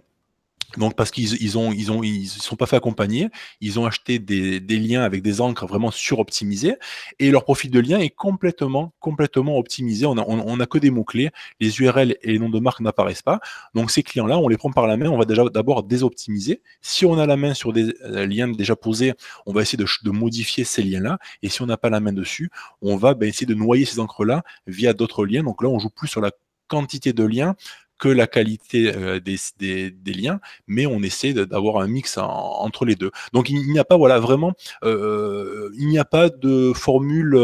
donc parce qu'ils ils ont ils ont ils sont pas fait accompagner, ils ont acheté des, liens avec des encres vraiment suroptimisées. et leur profil de lien est complètement complètement optimisé. On a, on, a que des mots clés, les URL et les noms de marque n'apparaissent pas. Donc ces clients là, on les prend par la main, on va déjà d'abord désoptimiser. Si on a la main sur des euh, liens déjà posés, on va essayer de, modifier ces liens là et si on n'a pas la main dessus, on va ben, essayer de noyer ces encres là via d'autres liens. Donc là, on joue plus sur la quantité de liens que la qualité euh, des, liens, mais on essaie d'avoir un mix entre les deux. Donc il n'y a pas voilà vraiment, euh, euh, il n'y a pas de formule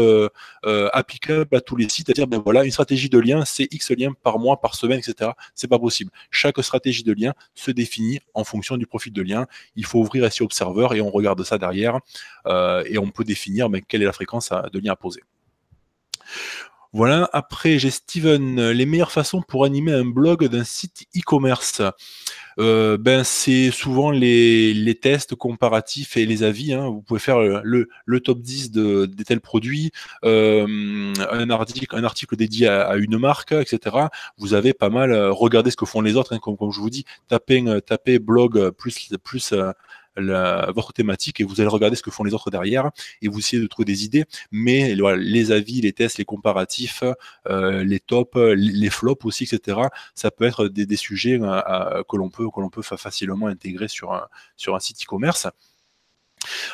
applicable à tous les sites, c'est-à-dire ben voilà une stratégie de lien, c'est X liens par mois, par semaine, etc. C'est pas possible. Chaque stratégie de lien se définit en fonction du profil de lien. Il faut ouvrir SEO Observer et on regarde ça derrière et on peut définir ben, quelle est la fréquence de lien à poser. Voilà, après j'ai Steven, euh, les meilleures façons pour animer un blog d'un site e-commerce. Euh, ben, c'est souvent les, tests comparatifs et les avis. Hein. Vous pouvez faire le, top 10 de, des tels produits, euh, un, article, un article dédié à, une marque, etc. Vous avez pas mal regardez ce que font les autres. Hein, comme, je vous dis, tapez, blog plus, plus votre thématique et vous allez regarder ce que font les autres derrière et vous essayez de trouver des idées. Mais les avis, les tests, les comparatifs, euh, les tops, les flops aussi, etc. Ça peut être des, sujets euh, que l'on peut facilement intégrer sur un site e-commerce.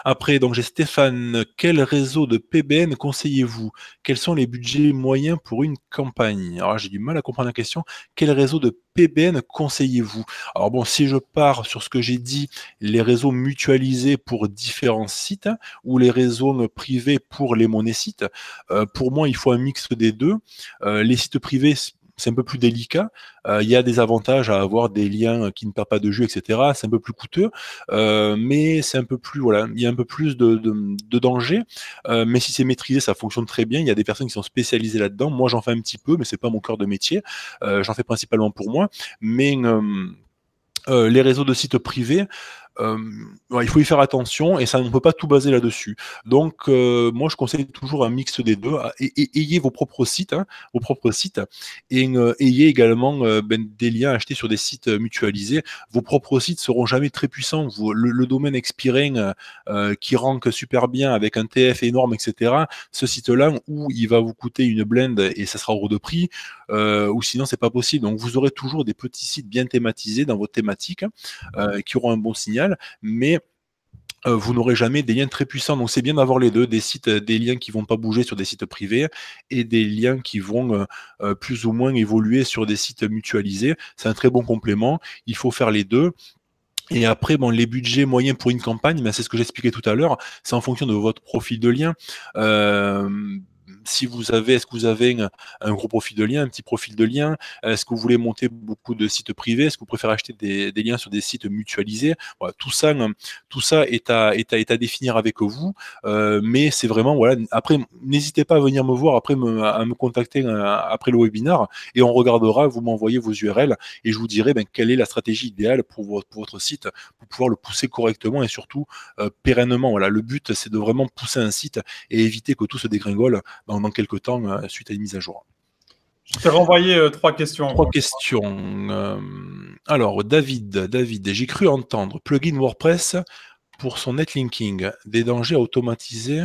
Après, donc j'ai Stéphane, quel réseau de PBN conseillez-vous Quels sont les budgets moyens pour une campagne Alors j'ai du mal à comprendre la question. Quel réseau de PBN conseillez-vous Alors bon, si je pars sur ce que j'ai dit, les réseaux mutualisés pour différents sites ou les réseaux privés pour les monnaies sites, euh, pour moi il faut un mix des deux. Euh, les sites privés c'est un peu plus délicat. Euh, il y a des avantages à avoir des liens qui ne perdent pas de jus, etc. C'est un peu plus coûteux, euh, mais c'est un peu plus voilà, il y a un peu plus de, danger. Euh, mais si c'est maîtrisé, ça fonctionne très bien. Il y a des personnes qui sont spécialisées là-dedans. Moi, j'en fais un petit peu, mais c'est pas mon cœur de métier. j'en fais principalement pour moi, mais les réseaux de sites privés, euh, il faut y faire attention et ça ne peut pas tout baser là-dessus. Donc, euh, moi, je conseille toujours un mix des deux. Ah, et, ayez vos propres sites, hein, vos propres sites, et euh, ayez également ben, des liens achetés sur des sites mutualisés. Vos propres sites seront jamais très puissants. le, domaine expiring qui rank super bien avec un TF énorme, etc. Ce site-là où il va vous coûter une blende et ça sera haut de prix, ou sinon c'est pas possible. Donc, vous aurez toujours des petits sites bien thématisés dans vos thématiques qui auront un bon signal mais euh, vous n'aurez jamais des liens très puissants. Donc c'est bien d'avoir les deux, des sites, euh, des liens qui vont pas bouger sur des sites privés et des liens qui vont euh, plus ou moins évoluer sur des sites mutualisés. C'est un très bon complément. Il faut faire les deux. Et après, bon, les budgets moyens pour une campagne, ben, c'est ce que j'expliquais tout à l'heure, c'est en fonction de votre profil de lien si vous avez, est-ce que vous avez un, gros profil de lien, un petit profil de lien Est-ce que vous voulez monter beaucoup de sites privés Est-ce que vous préférez acheter des, liens sur des sites mutualisés Tout ça, euh, tout ça est à, définir avec vous. Euh, mais c'est vraiment voilà. Après, n'hésitez pas à venir me voir après à me contacter euh, après le webinar et on regardera. Vous m'envoyez vos URL et je vous dirai ben, quelle est la stratégie idéale pour votre, site pour pouvoir le pousser correctement et surtout pérennement. Voilà, le but c'est de vraiment pousser un site et éviter que tout se dégringole ben, dans quelques temps euh, suite à une mise à jour. Je t'ai renvoyé euh, trois questions. Trois questions. Euh, alors, David, David, j'ai cru entendre plugin WordPress pour son netlinking, des dangers automatisés,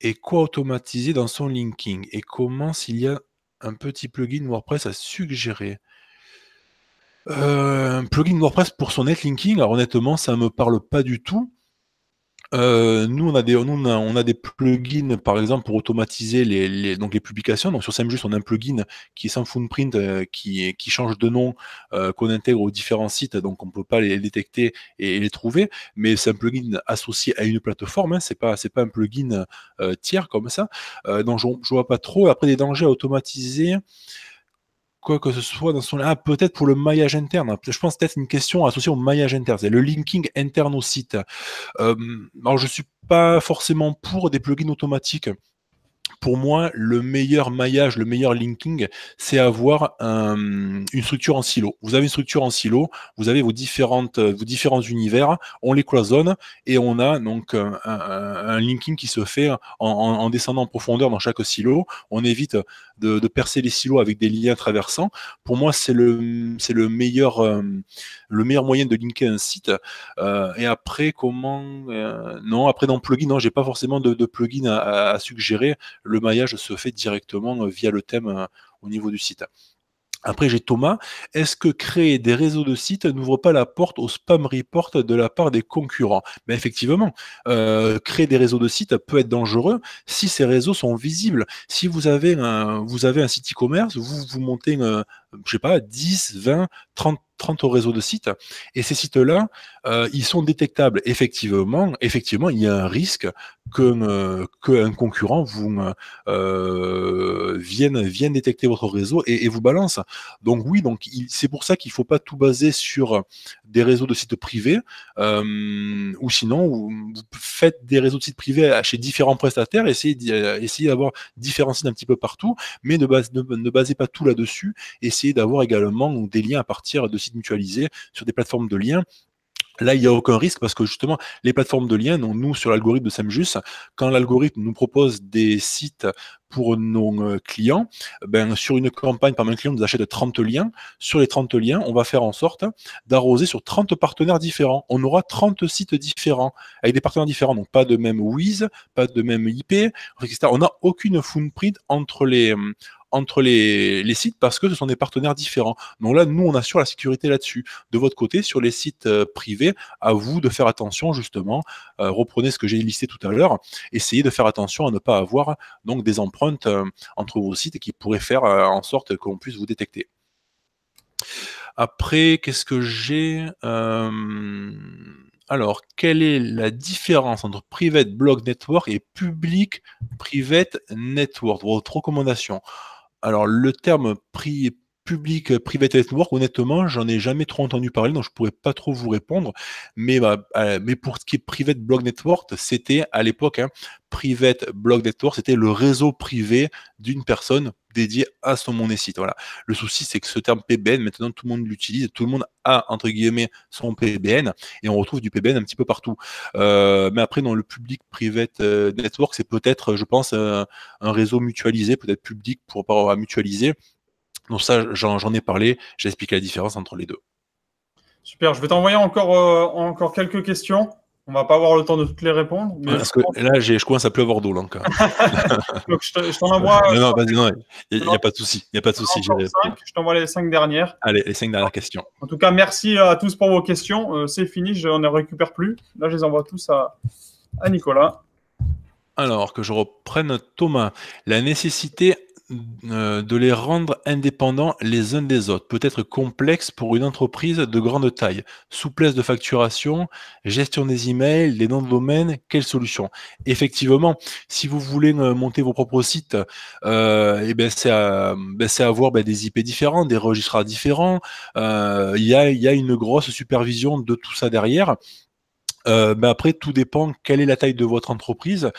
et quoi automatiser dans son linking et comment s'il y a un petit plugin WordPress à suggérer. un plugin WordPress pour son netlinking, alors honnêtement, ça ne me parle pas du tout. Euh, nous, on a des, on, a, des plugins, par exemple, pour automatiser les, donc les publications. Donc sur SEMJUS, on a un plugin qui est sans footprint, euh, qui, change de nom, euh, qu'on intègre aux différents sites, donc on ne peut pas les détecter et, les trouver. Mais c'est un plugin associé à une plateforme, ce hein. c'est pas, pas un plugin tiers comme ça. donc je, ne vois pas trop. Après, des dangers à automatiser quoi que ce soit dans son. Ah, peut-être pour le maillage interne. Je pense peut-être une question associée au maillage interne, c'est le linking interne au site. Euh, alors, je suis pas forcément pour des plugins automatiques. Pour moi, le meilleur maillage, le meilleur linking, c'est avoir une structure en silo. Vous avez une structure en silo, vous avez vos, différentes, euh, vos différents univers, on les cloisonne et on a donc un, linking qui se fait en, descendant en profondeur dans chaque silo. On évite de, percer les silos avec des liens traversants, pour moi, c'est le, meilleur, euh, le meilleur moyen de linker un site. Euh, et après, comment euh, Non, après, dans le plugin, non, j'ai pas forcément de, plugin à, suggérer. Le maillage se fait directement via le thème au niveau du site. Après, j'ai Thomas. Est-ce que créer des réseaux de sites n'ouvre pas la porte au spam report de la part des concurrents effectivement, euh, créer des réseaux de sites peut être dangereux si ces réseaux sont visibles. Si vous avez un, vous avez un site e-commerce, vous, vous montez un, euh, je sais pas, 10, 20, 30, 30 réseaux de sites. Et ces sites-là, euh, ils sont détectables. Effectivement, effectivement, il y a un risque qu'un concurrent vous euh, vienne, détecter votre réseau et, vous balance. Donc oui, donc c'est pour ça qu'il ne faut pas tout baser sur des réseaux de sites privés, euh, ou sinon vous faites des réseaux de sites privés chez différents prestataires, essayez d'avoir différents sites un petit peu partout, mais ne, base, ne basez pas tout là-dessus d'avoir également des liens à partir de sites mutualisés sur des plateformes de liens. Là, il n'y a aucun risque parce que justement, les plateformes de liens, nous, sur l'algorithme de Samjus, quand l'algorithme nous propose des sites pour nos euh, clients, ben, sur une campagne, par un client nous achète 30 liens. Sur les 30 liens, on va faire en sorte d'arroser sur 30 partenaires différents. On aura 30 sites différents avec des partenaires différents, donc pas de même Wiz, pas de même IP, etc. On n'a aucune footprint entre les, euh, entre les, sites parce que ce sont des partenaires différents. Donc là, nous, on assure la sécurité là-dessus. De votre côté, sur les sites euh, privés, à vous de faire attention justement. Euh, reprenez ce que j'ai listé tout à l'heure. Essayez de faire attention à ne pas avoir donc des empreintes euh, entre vos sites qui pourraient faire en sorte qu'on puisse vous détecter. Après, qu'est-ce que j'ai alors, quelle est la différence entre Private Blog Network et Public Private Network Votre recommandation alors, le terme prix public euh, private network, honnêtement, j'en ai jamais trop entendu parler, donc je pourrais pas trop vous répondre. Mais, bah, euh, mais pour ce qui est private blog network, c'était à l'époque, hein, private blog network, c'était le réseau privé d'une personne dédié à son site Voilà. Le souci, c'est que ce terme PBN, maintenant, tout le monde l'utilise, tout le monde a, entre guillemets, son PBN, et on retrouve du PBN un petit peu partout. Euh, mais après, dans le public private network, c'est peut-être, je pense, un, réseau mutualisé, peut-être public pour, pas à mutualiser donc ça, j'en ai parlé, j'ai expliqué la différence entre les deux. Super, je vais t'envoyer encore, euh, encore quelques questions. On va pas avoir le temps de toutes les répondre. Parce que là, je commence à pleuvoir d'eau. [laughs] Donc, je t'en envoie. Non, non, non, il n'y a, pas de souci. Il a pas de souci. Je t'envoie les cinq dernières. Allez, les cinq dernières questions. En tout cas, merci euh, à tous pour vos questions. Euh, c'est fini, on ne récupère plus. Là, je les envoie tous à, à Nicolas. Alors, que je reprenne Thomas. La nécessité euh, de les rendre indépendants les uns des autres peut être complexe pour une entreprise de grande taille. Souplesse de facturation, gestion des emails, des noms de domaine, quelle solution Effectivement, si vous voulez euh, monter vos propres sites, euh, eh ben c'est ben, avoir ben, des IP différents, des registres différents. Euh, il y, a, une grosse supervision de tout ça derrière. Euh, après, tout dépend quelle est la taille de votre entreprise,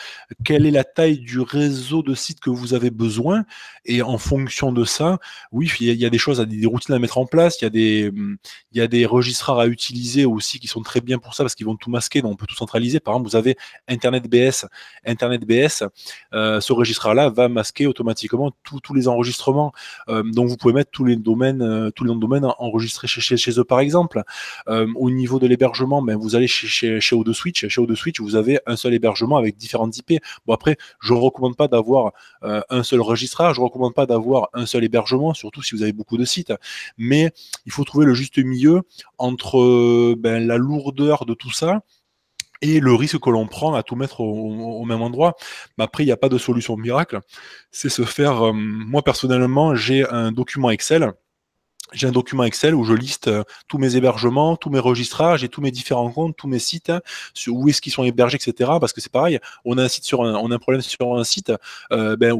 quelle est la taille du réseau de sites que vous avez besoin. Et en fonction de ça, oui, il y, a des choses, des routines à mettre en place, il y, a des, hum, il y a des registrars à utiliser aussi qui sont très bien pour ça parce qu'ils vont tout masquer, donc on peut tout centraliser. Par exemple, vous avez Internet BS. Internet BS, euh, ce registre là va masquer automatiquement tous les enregistrements. Euh, donc vous pouvez mettre tous les domaines, tous les domaines enregistrés chez, chez, eux, par exemple. au niveau de l'hébergement, ben, vous allez chez chez O2 Switch. Chez O2 Switch, vous avez un seul hébergement avec différentes IP. Bon, après, je ne recommande pas d'avoir euh, un seul registrage, je ne recommande pas d'avoir un seul hébergement, surtout si vous avez beaucoup de sites. Mais il faut trouver le juste milieu entre ben, la lourdeur de tout ça et le risque que l'on prend à tout mettre au, même endroit. Mais après, il n'y a pas de solution miracle. C'est se faire. Euh, moi, personnellement, j'ai un document Excel j'ai un document Excel où je liste euh, tous mes hébergements, tous mes registrages et tous mes différents comptes, tous mes sites, hein, où est-ce qu'ils sont hébergés, etc. Parce que c'est pareil, on a un sur problème sur un site, euh, ben, euh,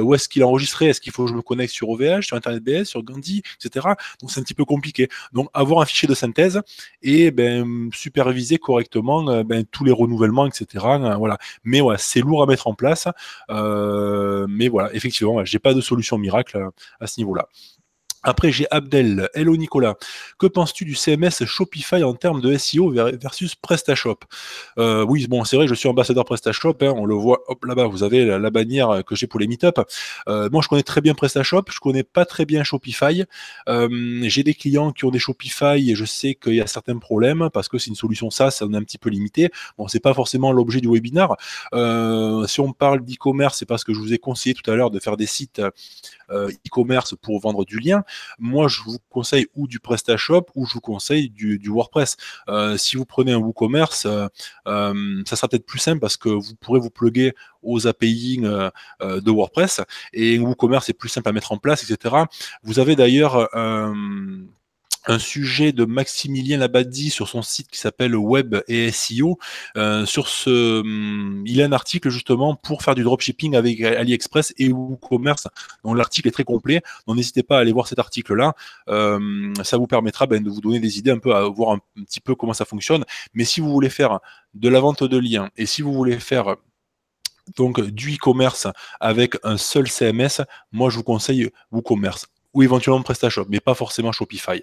où, est-ce qu'il est enregistré, est-ce qu'il faut que je me connecte sur OVH, sur Internet BS, sur Gandhi, etc. Donc c'est un petit peu compliqué. Donc avoir un fichier de synthèse et ben, superviser correctement ben, tous les renouvellements, etc. Voilà. Mais c'est lourd à mettre en place. mais voilà, effectivement, je j'ai pas de solution miracle à ce niveau-là. Après, j'ai Abdel. Hello Nicolas. Que penses-tu du CMS Shopify en termes de SEO versus PrestaShop euh, Oui, bon, c'est vrai, je suis ambassadeur PrestaShop. Hein, on le voit, là-bas, vous avez la, bannière que j'ai pour les meetups. Euh, moi, je connais très bien PrestaShop. Je connais pas très bien Shopify. Euh, j'ai des clients qui ont des Shopify et je sais qu'il y a certains problèmes parce que c'est une solution ça, ça un petit peu limité. Bon, c'est pas forcément l'objet du webinar. Euh, si on parle d'e-commerce, c'est parce que je vous ai conseillé tout à l'heure de faire des sites e-commerce pour vendre du lien moi je vous conseille ou du PrestaShop ou je vous conseille du, WordPress. Euh, si vous prenez un WooCommerce, euh, euh, ça sera peut-être plus simple parce que vous pourrez vous pluguer aux API de WordPress et WooCommerce est plus simple à mettre en place, etc. Vous avez d'ailleurs un sujet de Maximilien Labadie sur son site qui s'appelle Web et SEO. Euh, sur ce, hum, il a un article justement pour faire du dropshipping avec AliExpress et WooCommerce. Donc l'article est très complet. Donc n'hésitez pas à aller voir cet article-là. Euh, ça vous permettra ben, de vous donner des idées un peu à voir un, petit peu comment ça fonctionne. Mais si vous voulez faire de la vente de liens et si vous voulez faire donc du e-commerce avec un seul CMS, moi je vous conseille WooCommerce ou éventuellement PrestaShop, mais pas forcément Shopify.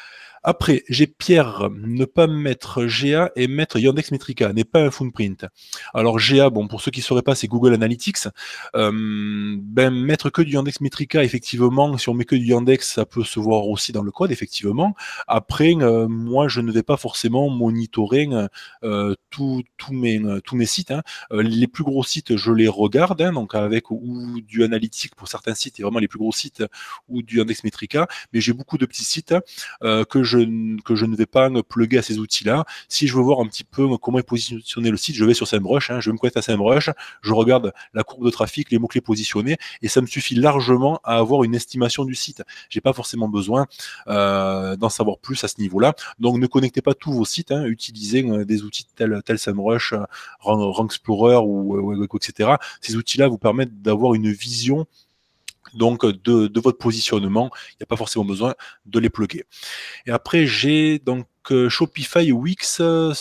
Après, j'ai Pierre, ne pas mettre GA et mettre Yandex Metrica, n'est pas un footprint. Alors GA, bon, pour ceux qui ne sauraient pas, c'est Google Analytics. Euh, ben, mettre que du Yandex Metrica, effectivement, si on met que du Yandex, ça peut se voir aussi dans le code, effectivement. Après, euh, moi, je ne vais pas forcément monitorer euh, tous mes, tous mes sites. Hein. Les plus gros sites, je les regarde, hein, donc avec ou du Analytics pour certains sites, et vraiment les plus gros sites, ou du Yandex Metrica, mais j'ai beaucoup de petits sites que je que je ne vais pas me plugger à ces outils-là. Si je veux voir un petit peu comment est positionné le site, je vais sur SEMrush, hein, je vais me connecter à SEMrush, je regarde la courbe de trafic, les mots-clés positionnés, et ça me suffit largement à avoir une estimation du site. J'ai pas forcément besoin euh, d'en savoir plus à ce niveau-là. Donc ne connectez pas tous vos sites, hein, utilisez euh, des outils tels, tels SEMrush, euh, Rank Explorer ou, etc. Ces outils-là vous permettent d'avoir une vision donc, euh, de, votre positionnement, il n'y a pas forcément besoin de les plugger. Et après, j'ai donc euh, Shopify Wix euh,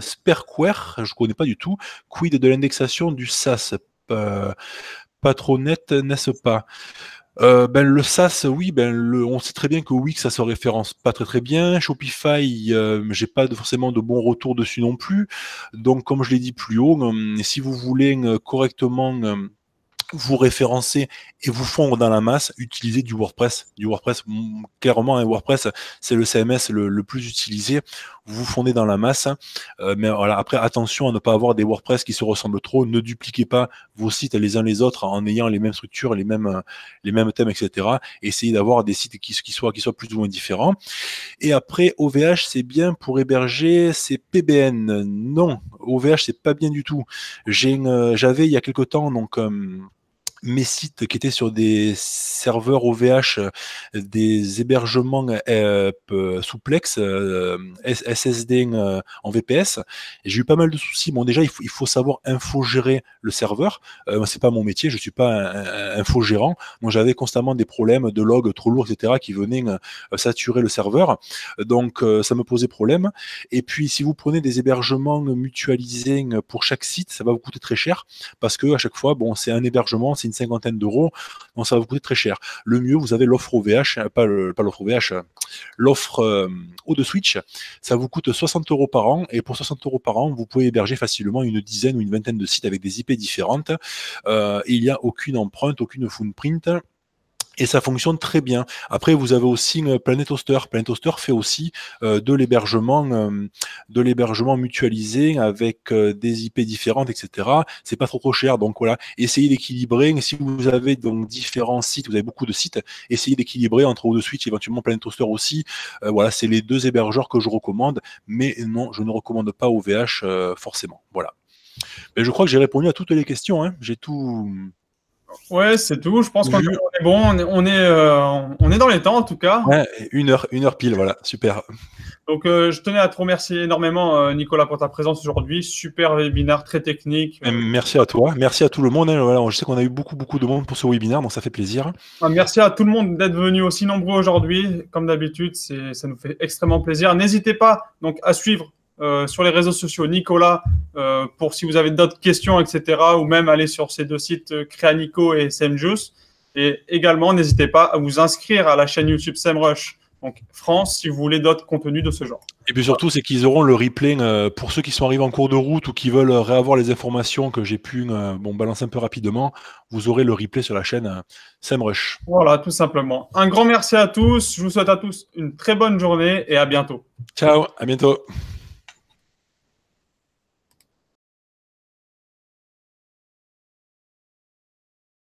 Sperquare, je ne connais pas du tout, quid de l'indexation du SaaS Pas trop net, n'est-ce pas ben, le SaaS, oui, ben, on sait très bien que Wix, ça se référence pas très très bien. Shopify, je j'ai pas forcément de bons retours dessus non plus. Donc, comme je l'ai dit plus haut, si vous voulez correctement vous référencer et vous fondre dans la masse, utilisez du WordPress. Du WordPress, mm, clairement, un hein, WordPress, c'est le CMS le, plus utilisé. Vous vous fondez dans la masse. Hein. Euh, mais voilà, après, attention à ne pas avoir des WordPress qui se ressemblent trop. Ne dupliquez pas vos sites les uns les autres en ayant les mêmes structures, les mêmes, les mêmes thèmes, etc. Essayez d'avoir des sites qui, soient, qui soient plus ou moins différents. Et après, OVH, c'est bien pour héberger ces PBN. Non, OVH, c'est pas bien du tout. Euh, j'avais, il y a quelque temps, donc... Euh, mes sites qui étaient sur des serveurs OVH, euh, des hébergements euh, souplex, euh, SSD en VPS. J'ai eu pas mal de soucis. Bon, déjà, il faut, il faut savoir infogérer le serveur. Ce c'est pas mon métier, je suis pas un, infogérant. Moi, j'avais constamment des problèmes de logs trop lourds, etc., qui venaient saturer le serveur. Donc, ça me posait problème. Et puis, si vous prenez des hébergements mutualisés pour chaque site, ça va vous coûter très cher parce que à chaque fois, bon, c'est un hébergement, c'est une cinquantaine d'euros, donc ça va vous coûter très cher. Le mieux, vous avez l'offre OVH, euh, pas l'offre OVH, euh, l'offre O euh, 2 Switch, ça vous coûte 60 euros par an, et pour 60 euros par an, vous pouvez héberger facilement une dizaine ou une vingtaine de sites avec des IP différentes, il n'y a aucune empreinte, aucune footprint, et ça fonctionne très bien. Après, vous avez aussi Planet Hoster. Planet fait aussi euh, de l'hébergement, euh, de l'hébergement mutualisé avec euh, des IP différentes, etc. C'est pas trop trop cher, donc voilà. Essayez d'équilibrer. Si vous avez donc différents sites, vous avez beaucoup de sites, essayez d'équilibrer entre de Switch, éventuellement Planet Hoster aussi. voilà, c'est les deux hébergeurs que je recommande, mais non, je ne recommande pas OVH forcément. Voilà. Mais ben, je crois que j'ai répondu à toutes les questions. Hein. J'ai tout. Ouais, c'est tout. Je pense qu'on est bon. On est, euh, on, est, dans les temps, en tout cas. une, heure, une heure pile, voilà. Super. Donc, euh, je tenais à te remercier énormément, euh, Nicolas, pour ta présence aujourd'hui. Super webinaire, très technique. Merci à toi. Merci à tout le monde. Hein. je sais qu'on a eu beaucoup, beaucoup de monde pour ce webinaire, donc ça fait plaisir. Ah, merci à tout le monde d'être venu aussi nombreux aujourd'hui. Comme d'habitude, ça nous fait extrêmement plaisir. N'hésitez pas donc à suivre euh, sur les réseaux sociaux Nicolas euh, pour si vous avez d'autres questions, etc. Ou même aller sur ces deux sites euh, Créanico et Semjuice. Et également, n'hésitez pas à vous inscrire à la chaîne YouTube Semrush. Donc France, si vous voulez d'autres contenus de ce genre. Et puis surtout, c'est qu'ils auront le replay pour ceux qui sont arrivés en cours de route ou qui veulent réavoir les informations que j'ai pu bon, balancer un peu rapidement. Vous aurez le replay sur la chaîne Semrush. Voilà, tout simplement. Un grand merci à tous. Je vous souhaite à tous une très bonne journée et à bientôt. Ciao, à bientôt.